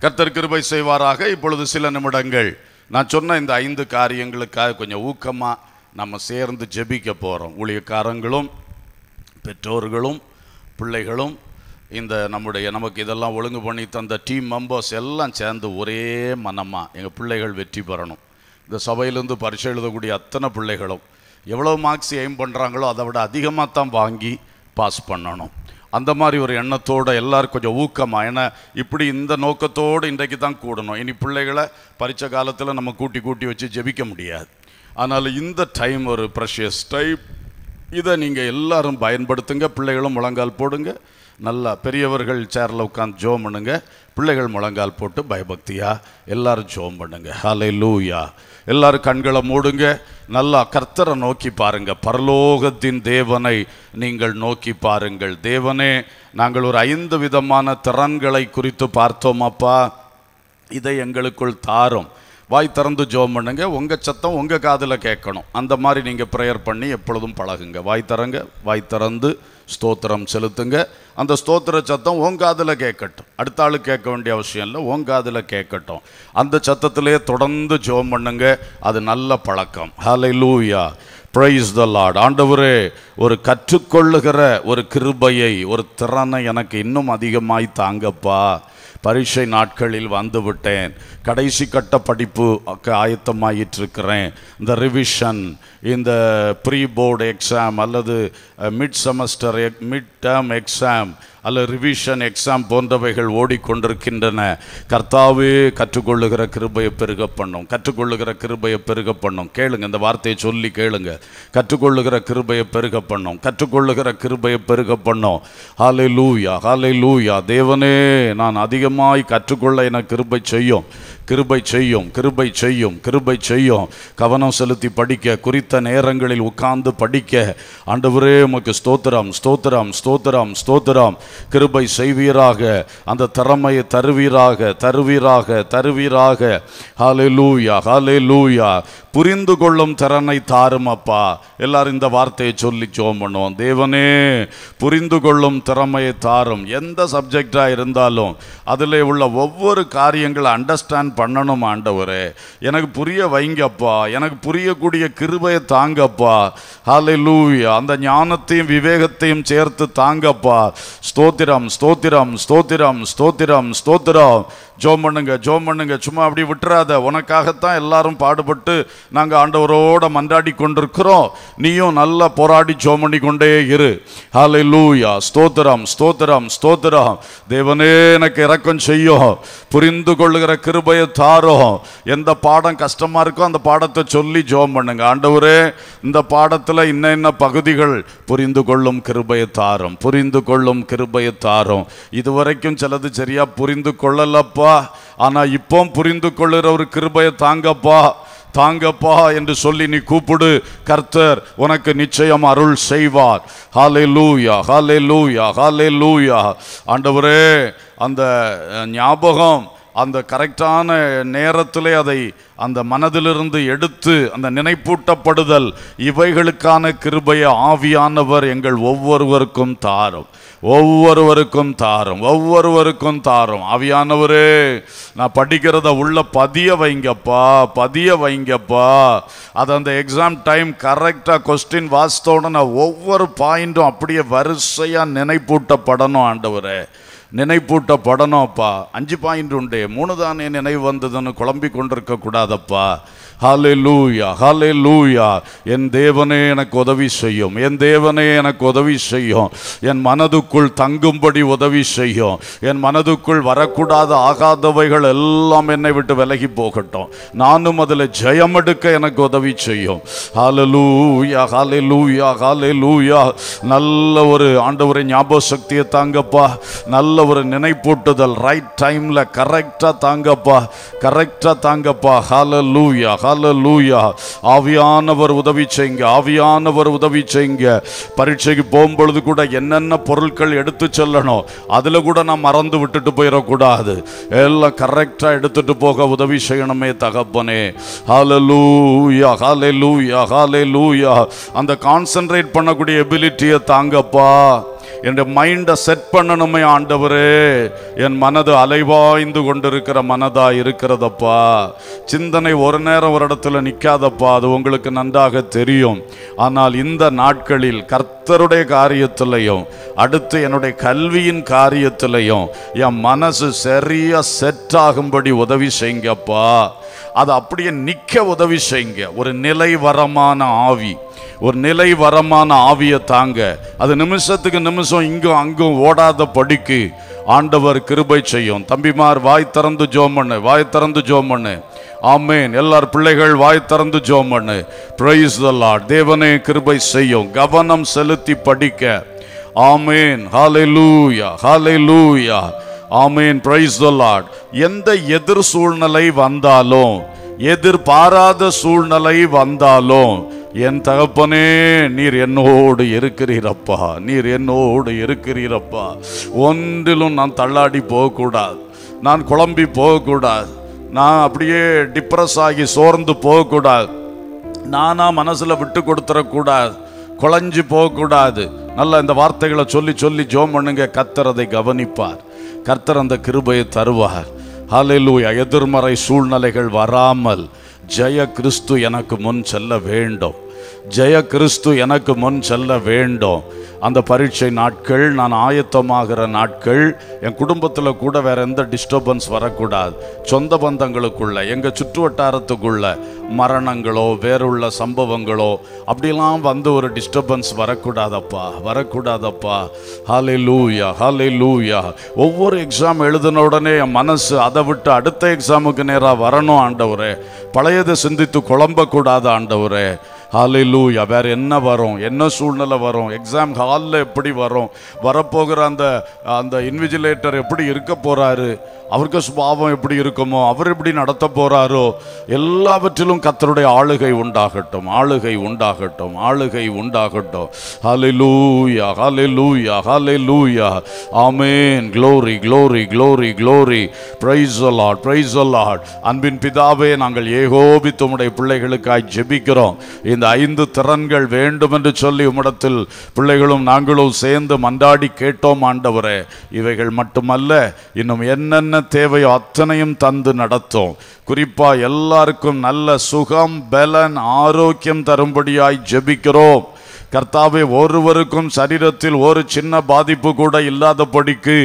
[SPEAKER 1] கர்த்தர் கிருபை செய்வாராக இப்பொழுது சில நிமிடங்கள் நான் சொன்ன இந்த ஐந்து காரியங்களுக்காக கொஞ்சம் ஊக்கமாக நம்ம சேர்ந்து ஜெபிக்க போகிறோம் ஊழியக்காரங்களும் பெற்றோர்களும் பிள்ளைகளும் இந்த நம்முடைய நமக்கு இதெல்லாம் ஒழுங்கு பண்ணி தந்த டீம் மெம்பர்ஸ் எல்லாம் சேர்ந்து ஒரே மனமாக எங்கள் பிள்ளைகள் வெற்றி பெறணும் இந்த சபையிலேருந்து பரிசு எழுதக்கூடிய அத்தனை பிள்ளைகளும் எவ்வளோ மார்க்ஸ் எய்ம் பண்ணுறாங்களோ அதை விட அதிகமாக தான் வாங்கி பாஸ் பண்ணணும் அந்த மாதிரி ஒரு எண்ணத்தோடு எல்லோரும் கொஞ்சம் ஊக்கமாக ஏன்னா இப்படி இந்த நோக்கத்தோடு இன்றைக்கு தான் கூடணும் இனி பிள்ளைகளை பறித்த காலத்தில் நம்ம கூட்டி கூட்டி வச்சு ஜெபிக்க முடியாது அதனால் இந்த டைம் ஒரு ப்ரெஷியஸ் டைம் இதை நீங்கள் எல்லோரும் பயன்படுத்துங்க பிள்ளைகளும் முழங்கால் போடுங்க நல்லா பெரியவர்கள் சேரில் உட்காந்து ஜோம் பண்ணுங்கள் பிள்ளைகள் முழங்கால் போட்டு பயபக்தியாக எல்லோரும் ஜோம் பண்ணுங்கள் ஹலை லூயா எல்லாரும் கண்களை மூடுங்க நல்லா கர்த்தரை நோக்கி பாருங்க பரலோகத்தின் தேவனை நீங்கள் நோக்கி பாருங்கள் தேவனே நாங்கள் ஒரு ஐந்து விதமான திறன்களை குறித்து பார்த்தோம் அப்பா இதை எங்களுக்குள் தாரும் வாய் திறந்து ஜோம் பண்ணுங்க உங்கள் சத்தம் உங்கள் காதில் கேட்கணும் அந்த மாதிரி நீங்கள் ப்ரேயர் பண்ணி எப்பொழுதும் பழகுங்க வாய் தரங்க வாய் திறந்து ஸ்தோத்திரம் செலுத்துங்க அந்த ஸ்தோத்திர சத்தம் ஓங்காதில் கேட்கட்டும் அடுத்த ஆள் கேட்க வேண்டிய அவசியம் இல்லை ஓங்காதில் கேட்கட்டும் அந்த சத்தத்திலே தொடர்ந்து ஜோம் பண்ணுங்க அது நல்ல பழக்கம் ஹலை லூயா ப்ரைஸ் த லாட் ஆண்டவரே ஒரு கற்றுக்கொள்ளுகிற ஒரு கிருபையை ஒரு திறனை எனக்கு இன்னும் அதிகமாய் தாங்கப்பா பரீட்சை நாட்களில் வந்துவிட்டேன் கடைசி கட்ட படிப்பு ஆயத்தமாகிட்டிருக்கிறேன் இந்த ரிவிஷன் இந்த ப்ரீ போர்டு எக்ஸாம் அல்லது mid semester mid term exam அல்ல ரிவிஷன் எக்ஸாம் போன்றவைகள் ஓடிக்கொண்டிருக்கின்றன கர்த்தாவே கற்றுக்கொள்ளுகிற கிருபையை பெருக பண்ணும் கற்றுக்கொள்ளுகிற கிருபையை பெருக பண்ணும் கேளுங்க இந்த வார்த்தையை சொல்லி கேளுங்க கற்றுக்கொள்ளுகிற கிருபையை பெருக பண்ணும் கற்றுக்கொள்ளுகிற கிருபையை பெருக பண்ணும் ஹாலை லூயா ஹாலை லூயா தேவனே நான் அதிகமாய் கற்றுக்கொள்ள என கிருபை செய்யும் கிருபை செய்யும் கிருபை செய்யும் கிருபை செய்யும் கவனம் செலுத்தி படிக்க குறித்த நேரங்களில் உட்கார்ந்து படிக்க ஆண்டவரே உமக்கு ஸ்தோத்திரம் ஸ்தோத்திரம் ஸ்தோத்திரம் ஸ்தோத்திரம் கிருபை செய்வீராக அந்த திறமையை தருவீராக தருவீராக தருவீராக ஹாலே லூயா ஹாலே லூயா புரிந்து கொள்ளும் திறனை தாரும் அப்பா எல்லாரும் இந்த வார்த்தையை சொல்லி ஜோம் பண்ணுவோம் தேவனே புரிந்து கொள்ளும் திறமையை தாரும் எந்த சப்ஜெக்டாக இருந்தாலும் அதில் உள்ள ஒவ்வொரு காரியங்களை அண்டர்ஸ்டாண்ட் பண்ணணும் ஆண்டவரே எனக்கு புரிய வைங்கப்பா எனக்கு புரியக்கூடிய கிருபையை தாங்கப்பா ஹாலை லூவியா அந்த ஞானத்தையும் விவேகத்தையும் சேர்த்து தாங்கப்பா ஸ்தோத்திரம் ஸ்தோத்திரம் ஸ்தோத்திரம் ஸ்தோத்திரம் ஸ்தோத்திரம் ஜோம் பண்ணுங்க ஜோம் பண்ணுங்க சும்மா அப்படி விட்டுறாத உனக்காகத்தான் எல்லாரும் பாடுபட்டு நாங்கள் ஆண்டவரோட மன்றாடி கொண்டிருக்கிறோம் நீயும் நல்லா போராடி ஜோம் கொண்டே இரு ஹலை லூயா ஸ்தோத்திரம் ஸ்தோத்திரம் ஸ்தோத்திரம் தேவனே எனக்கு இறக்கம் செய்யும் புரிந்து கொள்ளுகிற கிருபையை தாரோம் எந்த பாடம் கஷ்டமாக இருக்கோ அந்த பாடத்தை சொல்லி ஜோம் பண்ணுங்க ஆண்டவரே இந்த பாடத்தில் இன்ன என்ன பகுதிகள் புரிந்து கொள்ளும் கிருபையை தாரம் புரிந்து கொள்ளும் கிருபையை தாரம் இதுவரைக்கும் சிலது சரியாக புரிந்து கொள்ளலப்பா ஆனால் இப்போ புரிந்து கொள்ளுகிற ஒரு கிருபையை தாங்கப்பா தாங்கப்பா என்று சொல்லி நீ கூப்பிடு கர்த்தர் உனக்கு நிச்சயம் அருள் செய்வார் ஹாலே லூயா ஹாலே லூயா ஹாலே லூயா ஆண்டவரே அந்த ஞாபகம் அந்த கரெக்டான நேரத்தில் அதை அந்த மனதிலிருந்து எடுத்து அந்த நினைப்பூட்டப்படுதல் இவைகளுக்கான கிருபைய ஆவியானவர் எங்கள் ஒவ்வொருவருக்கும் தாரும் ஒவ்வொருவருக்கும் தாரும் ஒவ்வொருவருக்கும் தாரும் ஆவியானவரே நான் படிக்கிறத உள்ள பதிய வைங்கப்பா பதிய வைங்கப்பா அது அந்த எக்ஸாம் டைம் கரெக்டாக கொஸ்டின் வாசித்தோட நான் ஒவ்வொரு பாயிண்ட்டும் அப்படியே வரிசையாக நினைப்பூட்டப்படணும் ஆண்டவரே படனோப்பா அஞ்சு பாயிண்ட் உண்டு மூணு தானே நினைவு வந்ததுன்னு குழம்பி கொண்டிருக்க கூடாதப்பா ஹலே லூயா லூயா என் தேவனே எனக்கு உதவி செய்யும் என் தேவனே எனக்கு உதவி செய்யும் என் மனதுக்குள் தங்கும்படி உதவி செய்யும் என் மனதுக்குள் வரக்கூடாத ஆகாதவைகள் எல்லாம் என்னை விட்டு விலகி போகட்டும் நானும் அதில் ஜெயம் எடுக்க எனக்கு உதவி செய்யும் ஹாலே லூயா ஹாலே லூயா ஹாலே லூயா நல்ல ஒரு ஆண்டவரை ஞாபக சக்தியை தாங்கப்பா நல்ல ஒரு நினைப்பூட்டுதல் ரைட் டைமில் கரெக்டாக தாங்கப்பா கரெக்டாக தாங்கப்பா ஹால ஹலலூயா ஆவியானவர் உதவி செய்யுங்க ஆவியானவர் உதவி செய்யுங்க பரீட்சைக்கு போகும்பொழுது கூட என்னென்ன பொருட்கள் எடுத்து செல்லணும் அதில் கூட நான் மறந்து விட்டுட்டு போயிடக்கூடாது எல்லாம் கரெக்டாக எடுத்துட்டு போக உதவி செய்யணுமே தகப்பனே ஹலலூயா ஹாலே லூயா லூயா அந்த கான்சன்ட்ரேட் பண்ணக்கூடிய எபிலிட்டியை தாங்கப்பா என்ற மைண்டை செட் பண்ணணுமே ஆண்டவரே என் மனது அலைவாய்ந்து கொண்டிருக்கிற மனதா இருக்கிறதப்பா சிந்தனை ஒரு நேரம் ஒரு இடத்துல நிற்காதப்பா அது உங்களுக்கு நன்றாக தெரியும் ஆனால் இந்த நாட்களில் கர்த்தருடைய காரியத்திலையும் அடுத்து என்னுடைய கல்வியின் காரியத்திலையும் என் மனசு சரியாக செட் ஆகும்படி உதவி செய்யுங்கப்பா அதை அப்படியே நிற்க உதவி செய்யுங்க ஒரு நிலை வரமான ஆவி ஒரு நிலை வரமான ஆவியை தாங்க அது நிமிஷத்துக்கு நிமிஷம் இங்கும் அங்கும் ஓடாத படிக்கு ஆண்டவர் கிருபை செய்யும் தம்பிமார் வாய் திறந்து ஜோமண்ணு வாய் திறந்து ஜோமண்ணு ஆமேன் எல்லார் பிள்ளைகள் வாய் திறந்து ஜோமண்ணு பிரைஸ் த லார்ட் தேவனே கிருபை செய்யும் கவனம் செலுத்தி படிக்க ஆமேன் ஹாலே லூயா ஹாலே லூயா ஆமீன் பிரைஸ் த லார்ட் எந்த எதிர் சூழ்நிலை வந்தாலும் எதிர்பாராத சூழ்நிலை வந்தாலும் என் தகப்பனே நீர் என்னோடு இருக்கிறீரப்பா நீர் என்னோடு இருக்கிறீரப்பா ஒன்றிலும் நான் தள்ளாடி போகக்கூடாது நான் குழம்பி போகக்கூடாது நான் அப்படியே டிப்ரெஸ் ஆகி சோர்ந்து போகக்கூடாது நானாக மனசில் விட்டு கொடுத்துடக்கூடாது குழஞ்சி போகக்கூடாது நல்லா இந்த வார்த்தைகளை சொல்லி சொல்லி ஜோம் பண்ணுங்க கத்துறதை கவனிப்பார் கர்த்தர் அந்த கிருபையை தருவார் ஹலெலூயா எதிர்மறை சூழ்நிலைகள் வராமல் ஜெய கிறிஸ்து எனக்கு முன் செல்ல வேண்டும் ஜெய கிறிஸ்து எனக்கு முன் செல்ல வேண்டும் அந்த பரீட்சை நாட்கள் நான் ஆயத்தமாகிற நாட்கள் என் குடும்பத்தில் கூட வேற எந்த டிஸ்டர்பன்ஸ் வரக்கூடாது சொந்த பந்தங்களுக்குள்ள எங்கள் சுற்று வட்டாரத்துக்குள்ள மரணங்களோ வேறுள்ள சம்பவங்களோ அப்படிலாம் வந்து ஒரு டிஸ்டர்பன்ஸ் வரக்கூடாதப்பா வரக்கூடாதப்பா ஹாலே லூயா ஹாலே லூயா ஒவ்வொரு எக்ஸாம் எழுதின உடனே என் மனசு அதை விட்டு அடுத்த எக்ஸாமுக்கு நேராக வரணும் ஆண்டவரே பழையதை சிந்தித்து குழம்பக்கூடாது ஆண்டவரே ஹாலிலூயா வேறு என்ன வரும் என்ன சூழ்நிலை வரும் எக்ஸாம் ஹாலில் எப்படி வரும் வரப்போகிற அந்த அந்த இன்விஜிலேட்டர் எப்படி இருக்க போகிறாரு அவருக்கு சுபாவம் எப்படி இருக்குமோ அவர் எப்படி நடத்த போகிறாரோ எல்லாவற்றிலும் கத்தருடைய ஆளுகை உண்டாகட்டும் ஆளுகை உண்டாகட்டும் ஆளுகை உண்டாகட்டும் ஹலிலூயா லூயா ஹலிலூயா லூயா லூயா ஆமேன் glory glory glory glory praise the Lord praise the Lord அன்பின் பிதாவே நாங்கள் ஏகோபித்தமுடைய பிள்ளைகளுக்காய் ஜெபிக்கிறோம் இந்த இந்த ஐந்து திறன்கள் வேண்டும் என்று சொல்லி உம்மிடத்தில் பிள்ளைகளும் நாங்களும் சேர்ந்து மன்றாடி கேட்டோம் ஆண்டவரே இவைகள் மட்டுமல்ல இன்னும் என்னென்ன தேவையோ அத்தனையும் தந்து நடத்தும் குறிப்பாக எல்லாருக்கும் நல்ல சுகம் பலன் ஆரோக்கியம் தரும்படியாய் ஜெபிக்கிறோம் கர்த்தாவே ஒருவருக்கும் சரீரத்தில் ஒரு சின்ன பாதிப்பு கூட இல்லாதபடிக்கு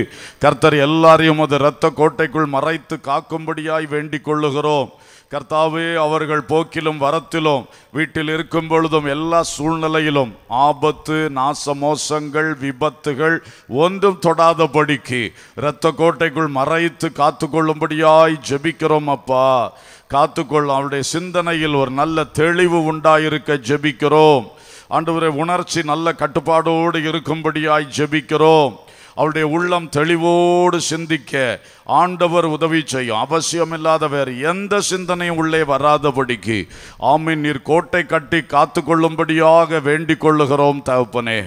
[SPEAKER 1] கர்த்தர் எல்லாரையும் அது இரத்த கோட்டைக்குள் மறைத்து காக்கும்படியாய் வேண்டிக் கொள்ளுகிறோம் கர்த்தாவே அவர்கள் போக்கிலும் வரத்திலும் வீட்டில் இருக்கும் பொழுதும் எல்லா சூழ்நிலையிலும் ஆபத்து நாச மோசங்கள் விபத்துகள் ஒன்றும் தொடாதபடிக்கு இரத்த கோட்டைக்குள் மறைத்து காத்துக்கொள்ளும்படியாய் ஜெபிக்கிறோம் அப்பா காத்துக்கொள்ள அவருடைய சிந்தனையில் ஒரு நல்ல தெளிவு உண்டாயிருக்க ஜெபிக்கிறோம் ஆண்டவரை உணர்ச்சி நல்ல கட்டுப்பாடோடு இருக்கும்படியாய் ஜெபிக்கிறோம் அவருடைய உள்ளம் தெளிவோடு சிந்திக்க ஆண்டவர் உதவி செய்யும் அவசியம் இல்லாத வேறு எந்த சிந்தனையும் உள்ளே வராதபடிக்கு ஆமீன் நீர் கோட்டை கட்டி காத்து கொள்ளும்படியாக வேண்டிக் கொள்ளுகிறோம் தகப்பனே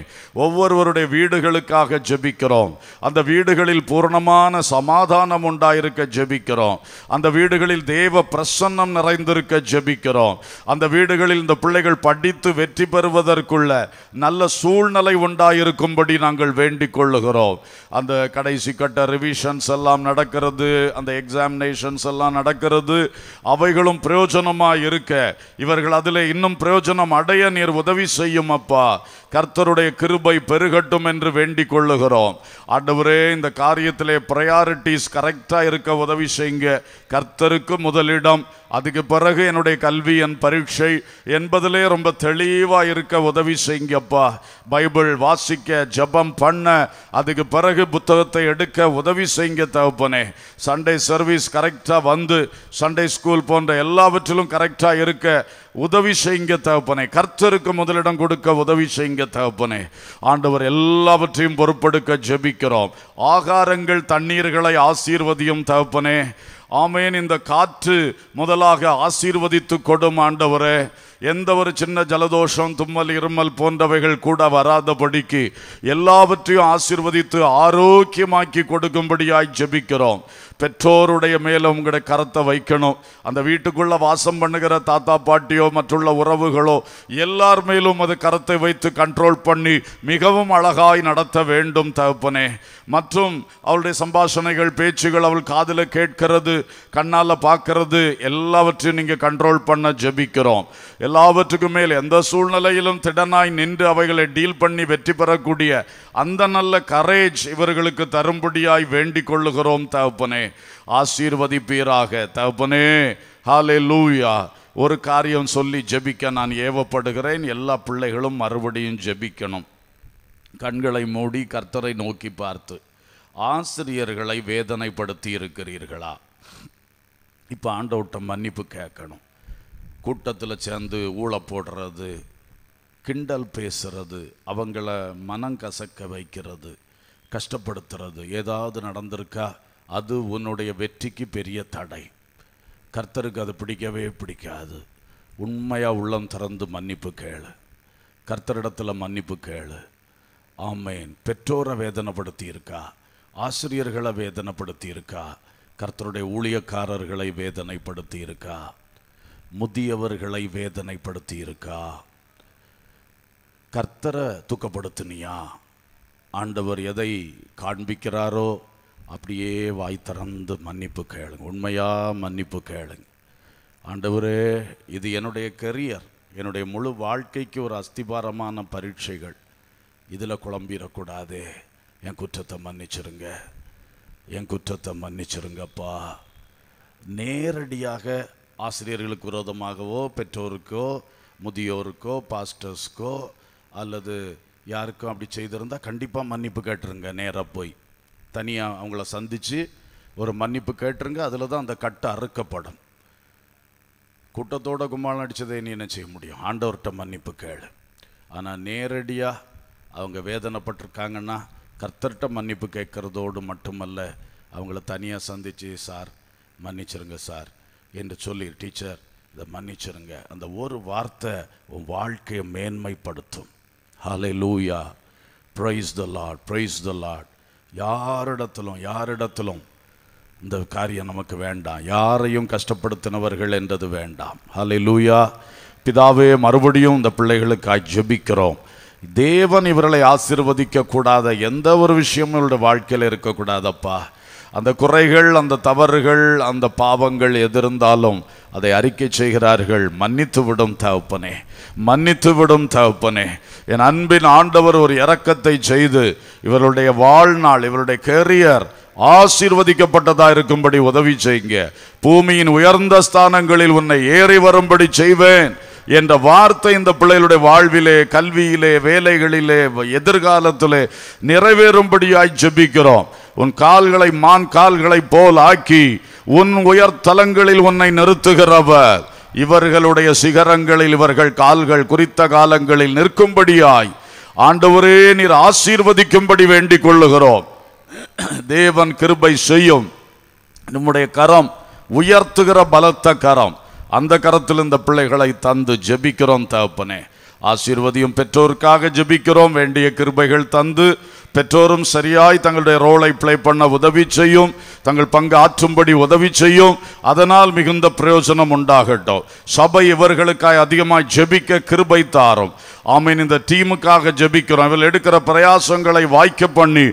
[SPEAKER 1] ஒவ்வொருவருடைய வீடுகளுக்காக ஜெபிக்கிறோம் அந்த வீடுகளில் பூர்ணமான சமாதானம் உண்டாயிருக்க ஜெபிக்கிறோம் அந்த வீடுகளில் தேவ பிரசன்னம் நிறைந்திருக்க ஜெபிக்கிறோம் அந்த வீடுகளில் இந்த பிள்ளைகள் படித்து வெற்றி பெறுவதற்குள்ள நல்ல சூழ்நிலை உண்டாயிருக்கும்படி நாங்கள் வேண்டிக் கொள்ளுகிறோம் அந்த கடைசி கட்ட ரிவிஷன்ஸ் எல்லாம் நடக்க நடக்கிறது அந்த எக்ஸாமினேஷன்ஸ் எல்லாம் நடக்கிறது அவைகளும் பிரயோஜனமாக இருக்க இவர்கள் அதில் இன்னும் பிரயோஜனம் அடைய நீர் உதவி செய்யும் அப்பா கர்த்தருடைய கிருபை பெருகட்டும் என்று வேண்டிக் கொள்ளுகிறோம் ஆண்டவரே இந்த காரியத்திலே ப்ரையாரிட்டிஸ் கரெக்டாக இருக்க உதவி செய்யுங்க கர்த்தருக்கு முதலிடம் அதுக்கு பிறகு என்னுடைய கல்வி என் பரீட்சை என்பதிலே ரொம்ப தெளிவாக இருக்க உதவி செய்யுங்கப்பா பைபிள் வாசிக்க ஜபம் பண்ண அதுக்கு பிறகு புத்தகத்தை எடுக்க உதவி செய்யுங்க தகப்பனே சண்டே சர்வீஸ் கரெக்டாக வந்து சண்டே ஸ்கூல் போன்ற எல்லாவற்றிலும் கரெக்டாக இருக்க உதவி செய்ய தகப்பனே கர்த்தருக்கு முதலிடம் கொடுக்க உதவி செய்ய தகப்பனே ஆண்டவர் எல்லாவற்றையும் பொறுப்படுக்க ஜெபிக்கிறோம் ஆகாரங்கள் தண்ணீர்களை ஆசீர்வதியும் தகப்பனே ஆமேன் இந்த காற்று முதலாக ஆசீர்வதித்து கொடும் ஆண்டவரே எந்த ஒரு சின்ன ஜலதோஷம் தும்மல் இருமல் போன்றவைகள் கூட வராதபடிக்கு எல்லாவற்றையும் ஆசிர்வதித்து ஆரோக்கியமாக்கி கொடுக்கும்படியாய் ஜெபிக்கிறோம் பெற்றோருடைய மேல உங்களுடைய கரத்தை வைக்கணும் அந்த வீட்டுக்குள்ள வாசம் பண்ணுகிற தாத்தா பாட்டியோ மற்றுள்ள உறவுகளோ எல்லார் மேலும் அது கரத்தை வைத்து கண்ட்ரோல் பண்ணி மிகவும் அழகாய் நடத்த வேண்டும் தகப்பனே மற்றும் அவளுடைய சம்பாஷணைகள் பேச்சுகள் அவள் காதில் கேட்கிறது கண்ணால் பார்க்கறது எல்லாவற்றையும் நீங்கள் கண்ட்ரோல் பண்ண ஜெபிக்கிறோம் எல்லாவற்றுக்கும் மேல் எந்த சூழ்நிலையிலும் திடனாய் நின்று அவைகளை டீல் பண்ணி வெற்றி பெறக்கூடிய அந்த நல்ல கரேஜ் இவர்களுக்கு தரும்படியாய் வேண்டிக் கொள்ளுகிறோம் தகப்பனே ஆசீர்வதிப்பீராக தகப்பனே ஹாலே லூயா ஒரு காரியம் சொல்லி ஜெபிக்க நான் ஏவப்படுகிறேன் எல்லா பிள்ளைகளும் மறுபடியும் ஜெபிக்கணும் கண்களை மூடி கர்த்தரை நோக்கி பார்த்து ஆசிரியர்களை வேதனைப்படுத்தி இருக்கிறீர்களா இப்போ ஆண்டோட்டம் மன்னிப்பு கேட்கணும் கூட்டத்தில் சேர்ந்து ஊழ போடுறது கிண்டல் பேசுறது அவங்கள மனம் கசக்க வைக்கிறது கஷ்டப்படுத்துறது ஏதாவது நடந்திருக்கா அது உன்னுடைய வெற்றிக்கு பெரிய தடை கர்த்தருக்கு அது பிடிக்கவே பிடிக்காது உண்மையாக உள்ளம் திறந்து மன்னிப்பு கேளு கர்த்தரிடத்தில் மன்னிப்பு கேளு ஆமேன் பெற்றோரை வேதனைப்படுத்தி இருக்கா ஆசிரியர்களை வேதனைப்படுத்தி இருக்கா கர்த்தருடைய ஊழியக்காரர்களை வேதனைப்படுத்தி இருக்கா முதியவர்களை வேதனைப்படுத்தி இருக்கா கர்த்தரை தூக்கப்படுத்தினியா ஆண்டவர் எதை காண்பிக்கிறாரோ அப்படியே வாய் திறந்து மன்னிப்பு கேளுங்க உண்மையாக மன்னிப்பு கேளுங்க ஆண்டவரே இது என்னுடைய கெரியர் என்னுடைய முழு வாழ்க்கைக்கு ஒரு அஸ்திபாரமான பரீட்சைகள் இதில் குழம்பிடக்கூடாது என் குற்றத்தை மன்னிச்சிருங்க என் குற்றத்தை மன்னிச்சிருங்கப்பா நேரடியாக ஆசிரியர்களுக்கு விரோதமாகவோ பெற்றோருக்கோ முதியோருக்கோ பாஸ்டர்ஸ்க்கோ அல்லது யாருக்கும் அப்படி செய்திருந்தால் கண்டிப்பாக மன்னிப்பு கேட்டுருங்க நேராக போய் தனியாக அவங்கள சந்தித்து ஒரு மன்னிப்பு கேட்டுருங்க அதில் தான் அந்த கட்டை அறுக்கப்படும் கூட்டத்தோட கும்மாளம் அடித்ததை நீ என்ன செய்ய முடியும் ஆண்டவர்கிட்ட மன்னிப்பு கேளு ஆனால் நேரடியாக அவங்க வேதனைப்பட்டிருக்காங்கன்னா கர்த்தர்கிட்ட மன்னிப்பு கேட்குறதோடு மட்டுமல்ல அவங்கள தனியாக சந்தித்து சார் மன்னிச்சிருங்க சார் என்று சொல்லி டீச்சர் இதை மன்னிச்சிருங்க அந்த ஒரு வார்த்தை உன் வாழ்க்கையை மேன்மைப்படுத்தும் ஹலே லூயா praise the Lord praise the Lord யாரிடத்திலும் யாரிடத்திலும் இந்த காரியம் நமக்கு வேண்டாம் யாரையும் கஷ்டப்படுத்தினவர்கள் என்றது வேண்டாம் ஹலே லூயா பிதாவே மறுபடியும் இந்த பிள்ளைகளுக்காக ஜபிக்கிறோம் தேவன் இவர்களை ஆசிர்வதிக்க கூடாத எந்த ஒரு விஷயமும் இவருடைய வாழ்க்கையில் இருக்கக்கூடாதப்பா அந்த குறைகள் அந்த தவறுகள் அந்த பாவங்கள் எதிர்ந்தாலும் அதை அறிக்கை செய்கிறார்கள் மன்னித்து விடும் தகப்பனே மன்னித்து விடும் தகப்பனே என் அன்பின் ஆண்டவர் ஒரு இறக்கத்தை செய்து இவருடைய வாழ்நாள் இவருடைய கெரியர் ஆசீர்வதிக்கப்பட்டதா இருக்கும்படி உதவி செய்யுங்க பூமியின் உயர்ந்த ஸ்தானங்களில் உன்னை ஏறி வரும்படி செய்வேன் என்ற வார்த்தை இந்த பிள்ளைகளுடைய வாழ்விலே கல்வியிலே வேலைகளிலே எதிர்காலத்திலே நிறைவேறும்படியாய் ஜெபிக்கிறோம் உன் கால்களை மான் கால்களை போல் ஆக்கி உன் உயர் தலங்களில் உன்னை நிறுத்துகிறவர் இவர்களுடைய சிகரங்களில் இவர்கள் கால்கள் குறித்த காலங்களில் நிற்கும்படியாய் ஆண்டவரே நீர் ஆசீர்வதிக்கும்படி வேண்டிக் கொள்ளுகிறோம் தேவன் கிருபை செய்யும் நம்முடைய கரம் உயர்த்துகிற பலத்த கரம் அந்த கரத்தில் இந்த பிள்ளைகளை தந்து ஜெபிக்கிறோம் தகப்பனே ஆசீர்வதியும் பெற்றோருக்காக ஜபிக்கிறோம் வேண்டிய கிருபைகள் தந்து பெற்றோரும் சரியாய் தங்களுடைய ரோலை பிளே பண்ண உதவி செய்யும் தங்கள் பங்கு ஆற்றும்படி உதவி செய்யும் அதனால் மிகுந்த பிரயோஜனம் உண்டாகட்டும் சபை இவர்களுக்காய் அதிகமாக ஜெபிக்க கிருபை தாரும் ஆமீன் இந்த டீமுக்காக ஜெபிக்கிறோம் இவர்கள் எடுக்கிற பிரயாசங்களை வாய்க்க பண்ணி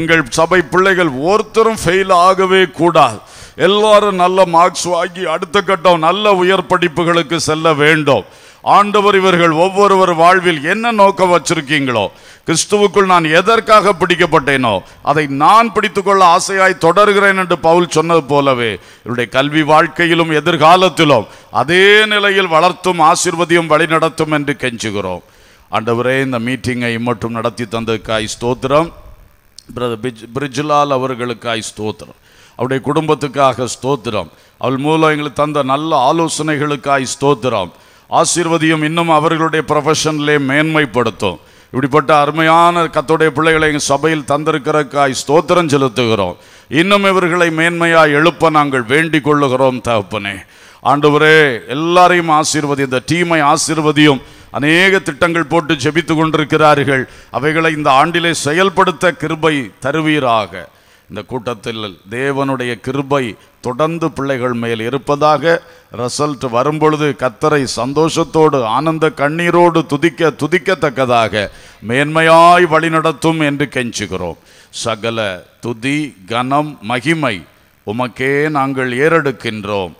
[SPEAKER 1] எங்கள் சபை பிள்ளைகள் ஒருத்தரும் ஃபெயில் ஆகவே கூடாது எல்லாரும் நல்ல மார்க்ஸ் வாங்கி அடுத்த கட்டம் நல்ல உயர் படிப்புகளுக்கு செல்ல வேண்டும் ஆண்டவர் இவர்கள் ஒவ்வொருவர் வாழ்வில் என்ன நோக்கம் வச்சிருக்கீங்களோ கிறிஸ்துவுக்குள் நான் எதற்காக பிடிக்கப்பட்டேனோ அதை நான் பிடித்துக்கொள்ள ஆசையாய் தொடர்கிறேன் என்று பவுல் சொன்னது போலவே இவருடைய கல்வி வாழ்க்கையிலும் எதிர்காலத்திலும் அதே நிலையில் வளர்த்தும் ஆசிர்வதியும் வழிநடத்தும் என்று கெஞ்சுகிறோம் ஆண்டவரே இந்த மீட்டிங்கை இம்மட்டும் நடத்தி தந்ததுக்காய் ஸ்தோத்திரம் பிரதர் பிஜ் பிரிஜ்லால் அவர்களுக்காய் ஸ்தோத்திரம் அவருடைய குடும்பத்துக்காக ஸ்தோத்திரம் அவள் மூலம் எங்களுக்கு தந்த நல்ல ஆலோசனைகளுக்காய் ஸ்தோத்திரம் ஆசீர்வதியும் இன்னும் அவர்களுடைய ப்ரொஃபஷனிலே மேன்மைப்படுத்தும் இப்படிப்பட்ட அருமையான கத்துடைய பிள்ளைகளை எங்கள் சபையில் தந்திருக்கிறக்காய் ஸ்தோத்திரம் செலுத்துகிறோம் இன்னும் இவர்களை மேன்மையாக எழுப்ப நாங்கள் வேண்டிக் கொள்ளுகிறோம் தகப்பனே ஆண்டவரே எல்லாரையும் ஆசீர்வதி இந்த டீமை ஆசீர்வதியும் அநேக திட்டங்கள் போட்டு ஜெபித்து கொண்டிருக்கிறார்கள் அவைகளை இந்த ஆண்டிலே செயல்படுத்த கிருபை தருவீராக இந்த கூட்டத்தில் தேவனுடைய கிருபை தொடர்ந்து பிள்ளைகள் மேல் இருப்பதாக ரிசல்ட் வரும்பொழுது கத்தரை சந்தோஷத்தோடு ஆனந்த கண்ணீரோடு துதிக்க துதிக்கத்தக்கதாக மேன்மையாய் வழிநடத்தும் என்று கெஞ்சுகிறோம் சகல துதி கனம் மகிமை உமக்கே நாங்கள் ஏறெடுக்கின்றோம்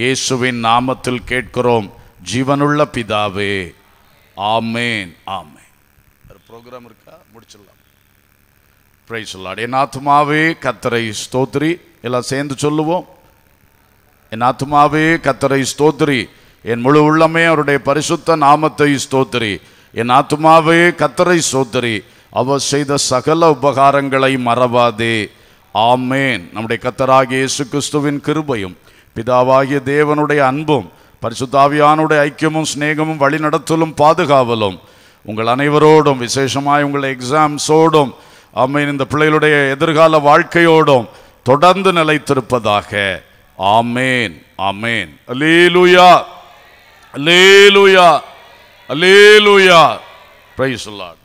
[SPEAKER 1] இயேசுவின் நாமத்தில் கேட்கிறோம் ஜீவனுள்ள பிதாவே ஆமேன் ஆமேன் ப்ரோக்ராம் இருக்கா முடிச்சிடலாம் பிரைஸ் லார்ட் என் ஆத்மாவே கத்தரை ஸ்தோத்ரி எல்லாம் சேர்ந்து சொல்லுவோம் என் ஆத்மாவே கத்தரை ஸ்தோத்ரி என் முழு உள்ளமே அவருடைய பரிசுத்த நாமத்தை ஸ்தோத்ரி என் ஆத்மாவே கத்தரை ஸ்தோத்ரி அவர் செய்த சகல உபகாரங்களை மறவாதே ஆமேன் நம்முடைய கத்தராகிய இயேசு கிறிஸ்துவின் கிருபையும் பிதாவாகிய தேவனுடைய அன்பும் பரிசுத்தாவியானுடைய ஐக்கியமும் ஸ்நேகமும் வழிநடத்தலும் பாதுகாவலும் உங்கள் அனைவரோடும் விசேஷமாய் உங்கள் எக்ஸாம்ஸோடும் ஆமையின் இந்த பிள்ளைகளுடைய எதிர்கால வாழ்க்கையோடும் தொடர்ந்து நிலைத்திருப்பதாக ஆமேன் ஆமேன் அலேலுயா அலேலுயா அலேலுயா பிரைஸ் லார்ட்